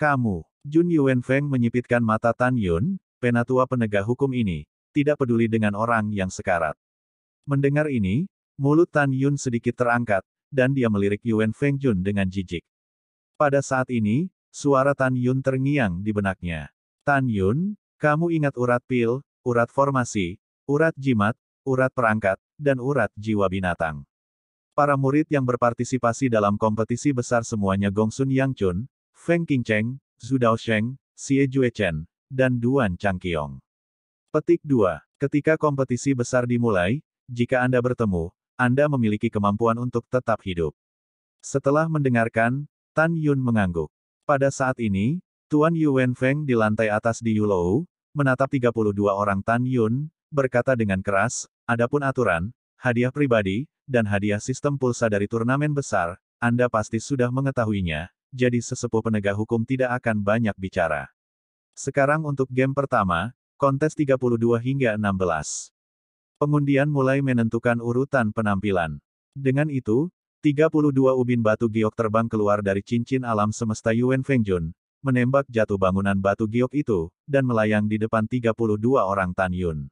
Kamu, Jun Yuan Feng menyipitkan mata Tan Yun, penatua penegak hukum ini, tidak peduli dengan orang yang sekarat. Mendengar ini, Mulut Tan Yun sedikit terangkat, dan dia melirik Yuan Feng Jun dengan jijik. Pada saat ini, suara Tan Yun terngiang di benaknya. Tan Yun, kamu ingat urat pil, urat formasi, urat jimat, urat perangkat, dan urat jiwa binatang. Para murid yang berpartisipasi dalam kompetisi besar semuanya Gongsun Yang Chun, Feng Qingcheng, Zhu Daosheng, Xie Juechen, dan Duan Changqiong. Petik 2. Ketika kompetisi besar dimulai, jika Anda bertemu, anda memiliki kemampuan untuk tetap hidup. Setelah mendengarkan, Tan Yun mengangguk. Pada saat ini, Tuan Yuan Feng di lantai atas di Yulou, menatap 32 orang Tan Yun, berkata dengan keras, adapun aturan, hadiah pribadi, dan hadiah sistem pulsa dari turnamen besar, Anda pasti sudah mengetahuinya, jadi sesepuh penegak hukum tidak akan banyak bicara. Sekarang untuk game pertama, kontes 32 hingga 16. Pengundian mulai menentukan urutan penampilan. Dengan itu, 32 ubin batu giok terbang keluar dari cincin alam semesta Yuan Fengjun, menembak jatuh bangunan batu giok itu, dan melayang di depan 32 orang Tan Yun.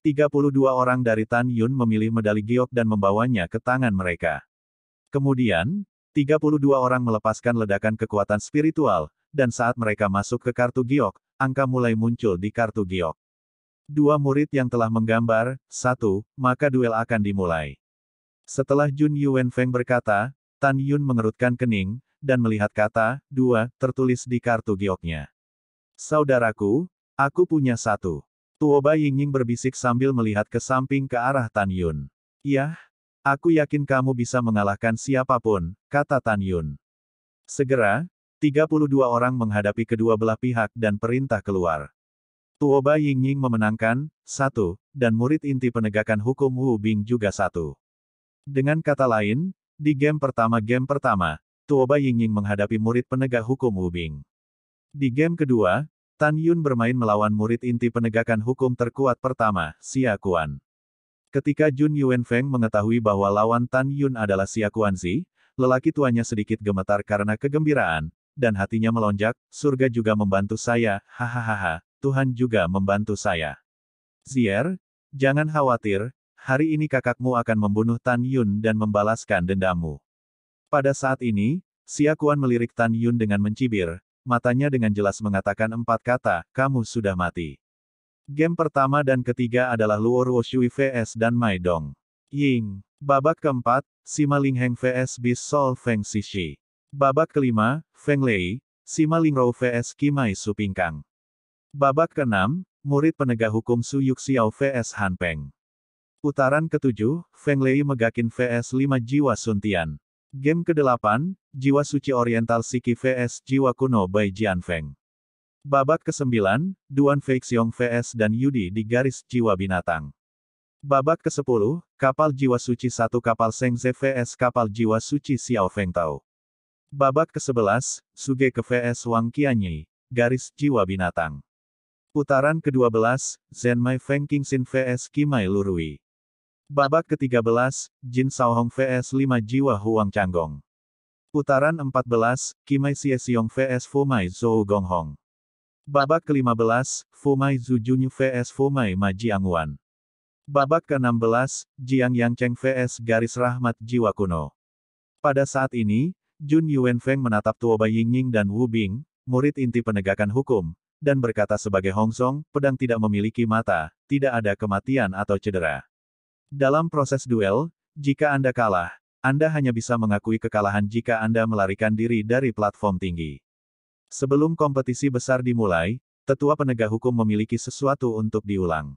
32 orang dari Tan Yun memilih medali giok dan membawanya ke tangan mereka. Kemudian, 32 orang melepaskan ledakan kekuatan spiritual, dan saat mereka masuk ke kartu giok, angka mulai muncul di kartu giok. Dua murid yang telah menggambar, satu, maka duel akan dimulai. Setelah Jun Feng berkata, Tan Yun mengerutkan kening, dan melihat kata, dua, tertulis di kartu gioknya. Saudaraku, aku punya satu. Tuoba Yingying berbisik sambil melihat ke samping ke arah Tan Yun. Yah, aku yakin kamu bisa mengalahkan siapapun, kata Tan Yun. Segera, 32 orang menghadapi kedua belah pihak dan perintah keluar. Tuoba Yingying memenangkan, satu, dan murid inti penegakan hukum Wu Bing juga satu. Dengan kata lain, di game pertama game pertama, Tuoba Yingying menghadapi murid penegak hukum Wu Bing. Di game kedua, Tan Yun bermain melawan murid inti penegakan hukum terkuat pertama, Xia Kuan. Ketika Jun Feng mengetahui bahwa lawan Tan Yun adalah Xia Zi, lelaki tuanya sedikit gemetar karena kegembiraan, dan hatinya melonjak, surga juga membantu saya, hahaha, Tuhan juga membantu saya. Zier, jangan khawatir, hari ini kakakmu akan membunuh Tan Yun dan membalaskan dendammu. Pada saat ini, Xia Kuan melirik Tan Yun dengan mencibir, matanya dengan jelas mengatakan empat kata, kamu sudah mati. Game pertama dan ketiga adalah Luo Shui vs dan Mai Dong. Ying. Babak keempat, Sima Ling Heng vs Bis Sol Feng Shishi. Babak kelima, Feng Lei, Sima Ling Rou vs Kimai Supingkang. Babak ke-6, murid penegak hukum Su xiao vs Han Peng. Putaran ke-7, Feng Lei Megakin vs 5 Jiwa Suntian. Game ke-8, Jiwa Suci Oriental Siki vs Jiwa Kuno Bai Jian feng Babak ke-9, Duan Feixiong vs dan Yudi di garis Jiwa Binatang. Babak ke-10, Kapal Jiwa Suci 1 Kapal Seng ze vs Kapal Jiwa Suci Xiao Feng Tao. Babak ke-11, Suge ke vs Wang Qianyi, garis Jiwa Binatang. Putaran ke-12, Zenmai Feng King Sin vs Kimai Lurui. Babak ke-13, Jin Sao Hong vs Lima Jiwa Huang Changgong. Putaran 14, Kimai Xiong vs Fumai Zhou Gong Hong. Babak ke-15, Fumai Junyu vs Fumai Ma Wan. Babak ke-16, Jiang Yang Cheng vs Garis Rahmat Jiwa Kuno. Pada saat ini, Jun Yuan Feng menatap Tuoba Yingying dan Wu Bing, murid inti penegakan hukum, dan berkata sebagai Hong Song, pedang tidak memiliki mata, tidak ada kematian atau cedera. Dalam proses duel, jika Anda kalah, Anda hanya bisa mengakui kekalahan jika Anda melarikan diri dari platform tinggi. Sebelum kompetisi besar dimulai, tetua penegak hukum memiliki sesuatu untuk diulang.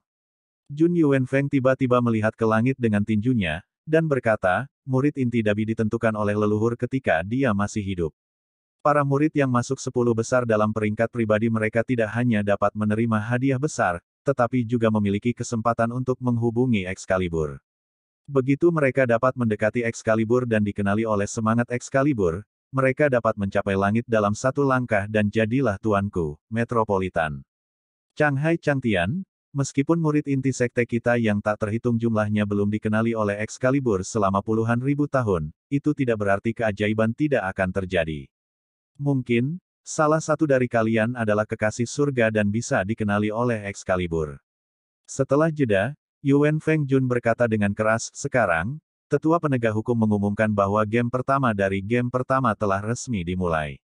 Jun Feng tiba-tiba melihat ke langit dengan tinjunya, dan berkata, murid inti dabi ditentukan oleh leluhur ketika dia masih hidup. Para murid yang masuk 10 besar dalam peringkat pribadi mereka tidak hanya dapat menerima hadiah besar, tetapi juga memiliki kesempatan untuk menghubungi Excalibur. Begitu mereka dapat mendekati Excalibur dan dikenali oleh semangat Excalibur, mereka dapat mencapai langit dalam satu langkah dan jadilah tuanku, Metropolitan. Changhai Changtian, meskipun murid inti sekte kita yang tak terhitung jumlahnya belum dikenali oleh Excalibur selama puluhan ribu tahun, itu tidak berarti keajaiban tidak akan terjadi. Mungkin, salah satu dari kalian adalah kekasih surga dan bisa dikenali oleh Excalibur. Setelah jeda, Yuan Feng Jun berkata dengan keras, sekarang, tetua penegak hukum mengumumkan bahwa game pertama dari game pertama telah resmi dimulai.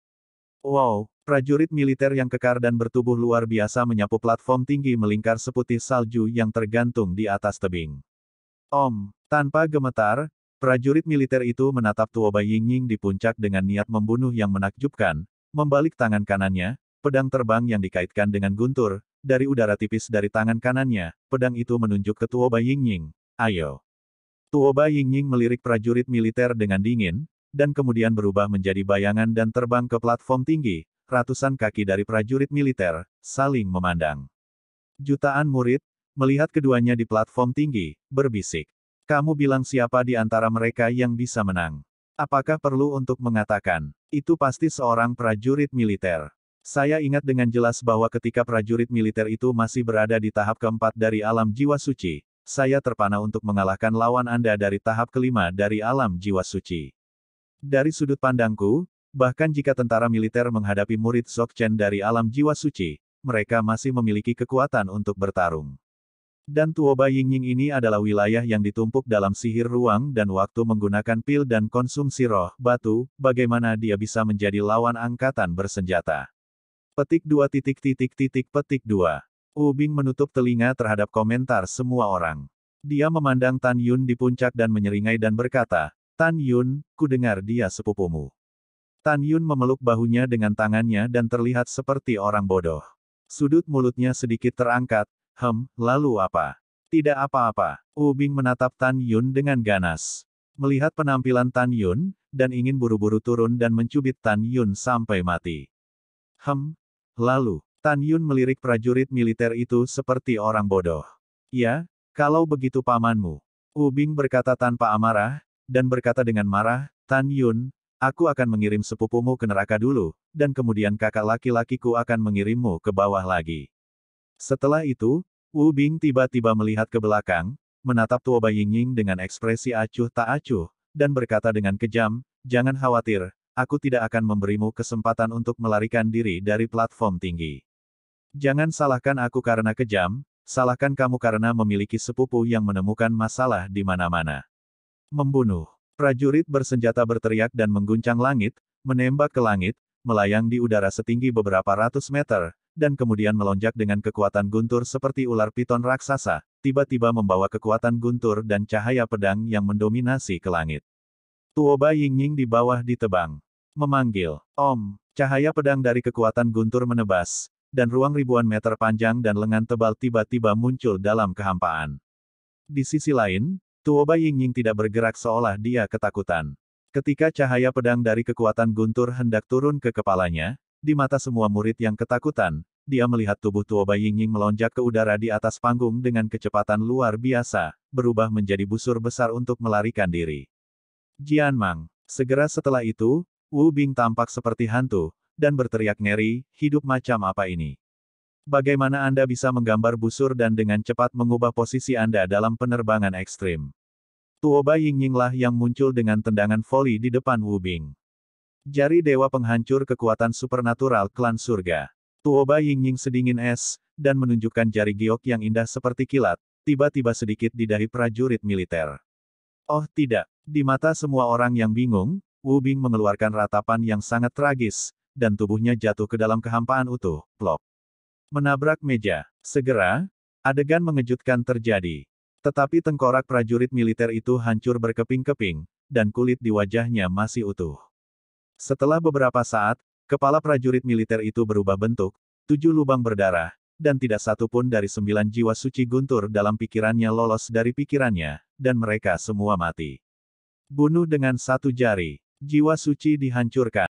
Wow, prajurit militer yang kekar dan bertubuh luar biasa menyapu platform tinggi melingkar seputih salju yang tergantung di atas tebing. Om, tanpa gemetar, Prajurit militer itu menatap Tuo Tuoba Yingying di puncak dengan niat membunuh yang menakjubkan, membalik tangan kanannya, pedang terbang yang dikaitkan dengan guntur, dari udara tipis dari tangan kanannya, pedang itu menunjuk ke Tuoba Yingying, ayo. Tuoba Yingying melirik prajurit militer dengan dingin, dan kemudian berubah menjadi bayangan dan terbang ke platform tinggi, ratusan kaki dari prajurit militer, saling memandang. Jutaan murid, melihat keduanya di platform tinggi, berbisik. Kamu bilang siapa di antara mereka yang bisa menang? Apakah perlu untuk mengatakan, itu pasti seorang prajurit militer? Saya ingat dengan jelas bahwa ketika prajurit militer itu masih berada di tahap keempat dari alam jiwa suci, saya terpana untuk mengalahkan lawan Anda dari tahap kelima dari alam jiwa suci. Dari sudut pandangku, bahkan jika tentara militer menghadapi murid Chen dari alam jiwa suci, mereka masih memiliki kekuatan untuk bertarung. Dan Tuoba Yingying ini adalah wilayah yang ditumpuk dalam sihir ruang dan waktu menggunakan pil dan konsumsi roh, batu, bagaimana dia bisa menjadi lawan angkatan bersenjata. Petik 2 titik titik titik petik 2. Bing menutup telinga terhadap komentar semua orang. Dia memandang Tan Yun di puncak dan menyeringai dan berkata, Tan Yun, ku dengar dia sepupumu. Tan Yun memeluk bahunya dengan tangannya dan terlihat seperti orang bodoh. Sudut mulutnya sedikit terangkat, Hem, lalu apa? Tidak apa-apa. Bing menatap Tan Yun dengan ganas. Melihat penampilan Tan Yun, dan ingin buru-buru turun dan mencubit Tan Yun sampai mati. Hem. Lalu, Tan Yun melirik prajurit militer itu seperti orang bodoh. Ya, kalau begitu pamanmu. Bing berkata tanpa amarah, dan berkata dengan marah, Tan Yun, aku akan mengirim sepupumu ke neraka dulu, dan kemudian kakak laki-lakiku akan mengirimmu ke bawah lagi. Setelah itu, Wu Bing tiba-tiba melihat ke belakang, menatap Tuoba Yingying dengan ekspresi acuh tak acuh, dan berkata dengan kejam, Jangan khawatir, aku tidak akan memberimu kesempatan untuk melarikan diri dari platform tinggi. Jangan salahkan aku karena kejam, salahkan kamu karena memiliki sepupu yang menemukan masalah di mana-mana. Membunuh. Prajurit bersenjata berteriak dan mengguncang langit, menembak ke langit, melayang di udara setinggi beberapa ratus meter, dan kemudian melonjak dengan kekuatan guntur seperti ular piton raksasa, tiba-tiba membawa kekuatan guntur dan cahaya pedang yang mendominasi ke langit. Tuoba Yingying di bawah ditebang. Memanggil, Om, cahaya pedang dari kekuatan guntur menebas, dan ruang ribuan meter panjang dan lengan tebal tiba-tiba muncul dalam kehampaan. Di sisi lain, Tuoba Yingying tidak bergerak seolah dia ketakutan. Ketika cahaya pedang dari kekuatan guntur hendak turun ke kepalanya, di mata semua murid yang ketakutan, dia melihat tubuh Tuoba Yingying melonjak ke udara di atas panggung dengan kecepatan luar biasa, berubah menjadi busur besar untuk melarikan diri. Jian Mang. Segera setelah itu, Wu Bing tampak seperti hantu, dan berteriak ngeri, hidup macam apa ini? Bagaimana Anda bisa menggambar busur dan dengan cepat mengubah posisi Anda dalam penerbangan ekstrim? Tuoba Yingying lah yang muncul dengan tendangan voli di depan Wu Bing. Jari dewa penghancur kekuatan supernatural klan surga. Tuoba Yingying sedingin es, dan menunjukkan jari giok yang indah seperti kilat, tiba-tiba sedikit di dahi prajurit militer. Oh tidak, di mata semua orang yang bingung, Wu Bing mengeluarkan ratapan yang sangat tragis, dan tubuhnya jatuh ke dalam kehampaan utuh, plop. Menabrak meja. Segera, adegan mengejutkan terjadi. Tetapi tengkorak prajurit militer itu hancur berkeping-keping, dan kulit di wajahnya masih utuh. Setelah beberapa saat, kepala prajurit militer itu berubah bentuk, tujuh lubang berdarah, dan tidak satu pun dari sembilan jiwa suci guntur dalam pikirannya lolos dari pikirannya, dan mereka semua mati. Bunuh dengan satu jari, jiwa suci dihancurkan.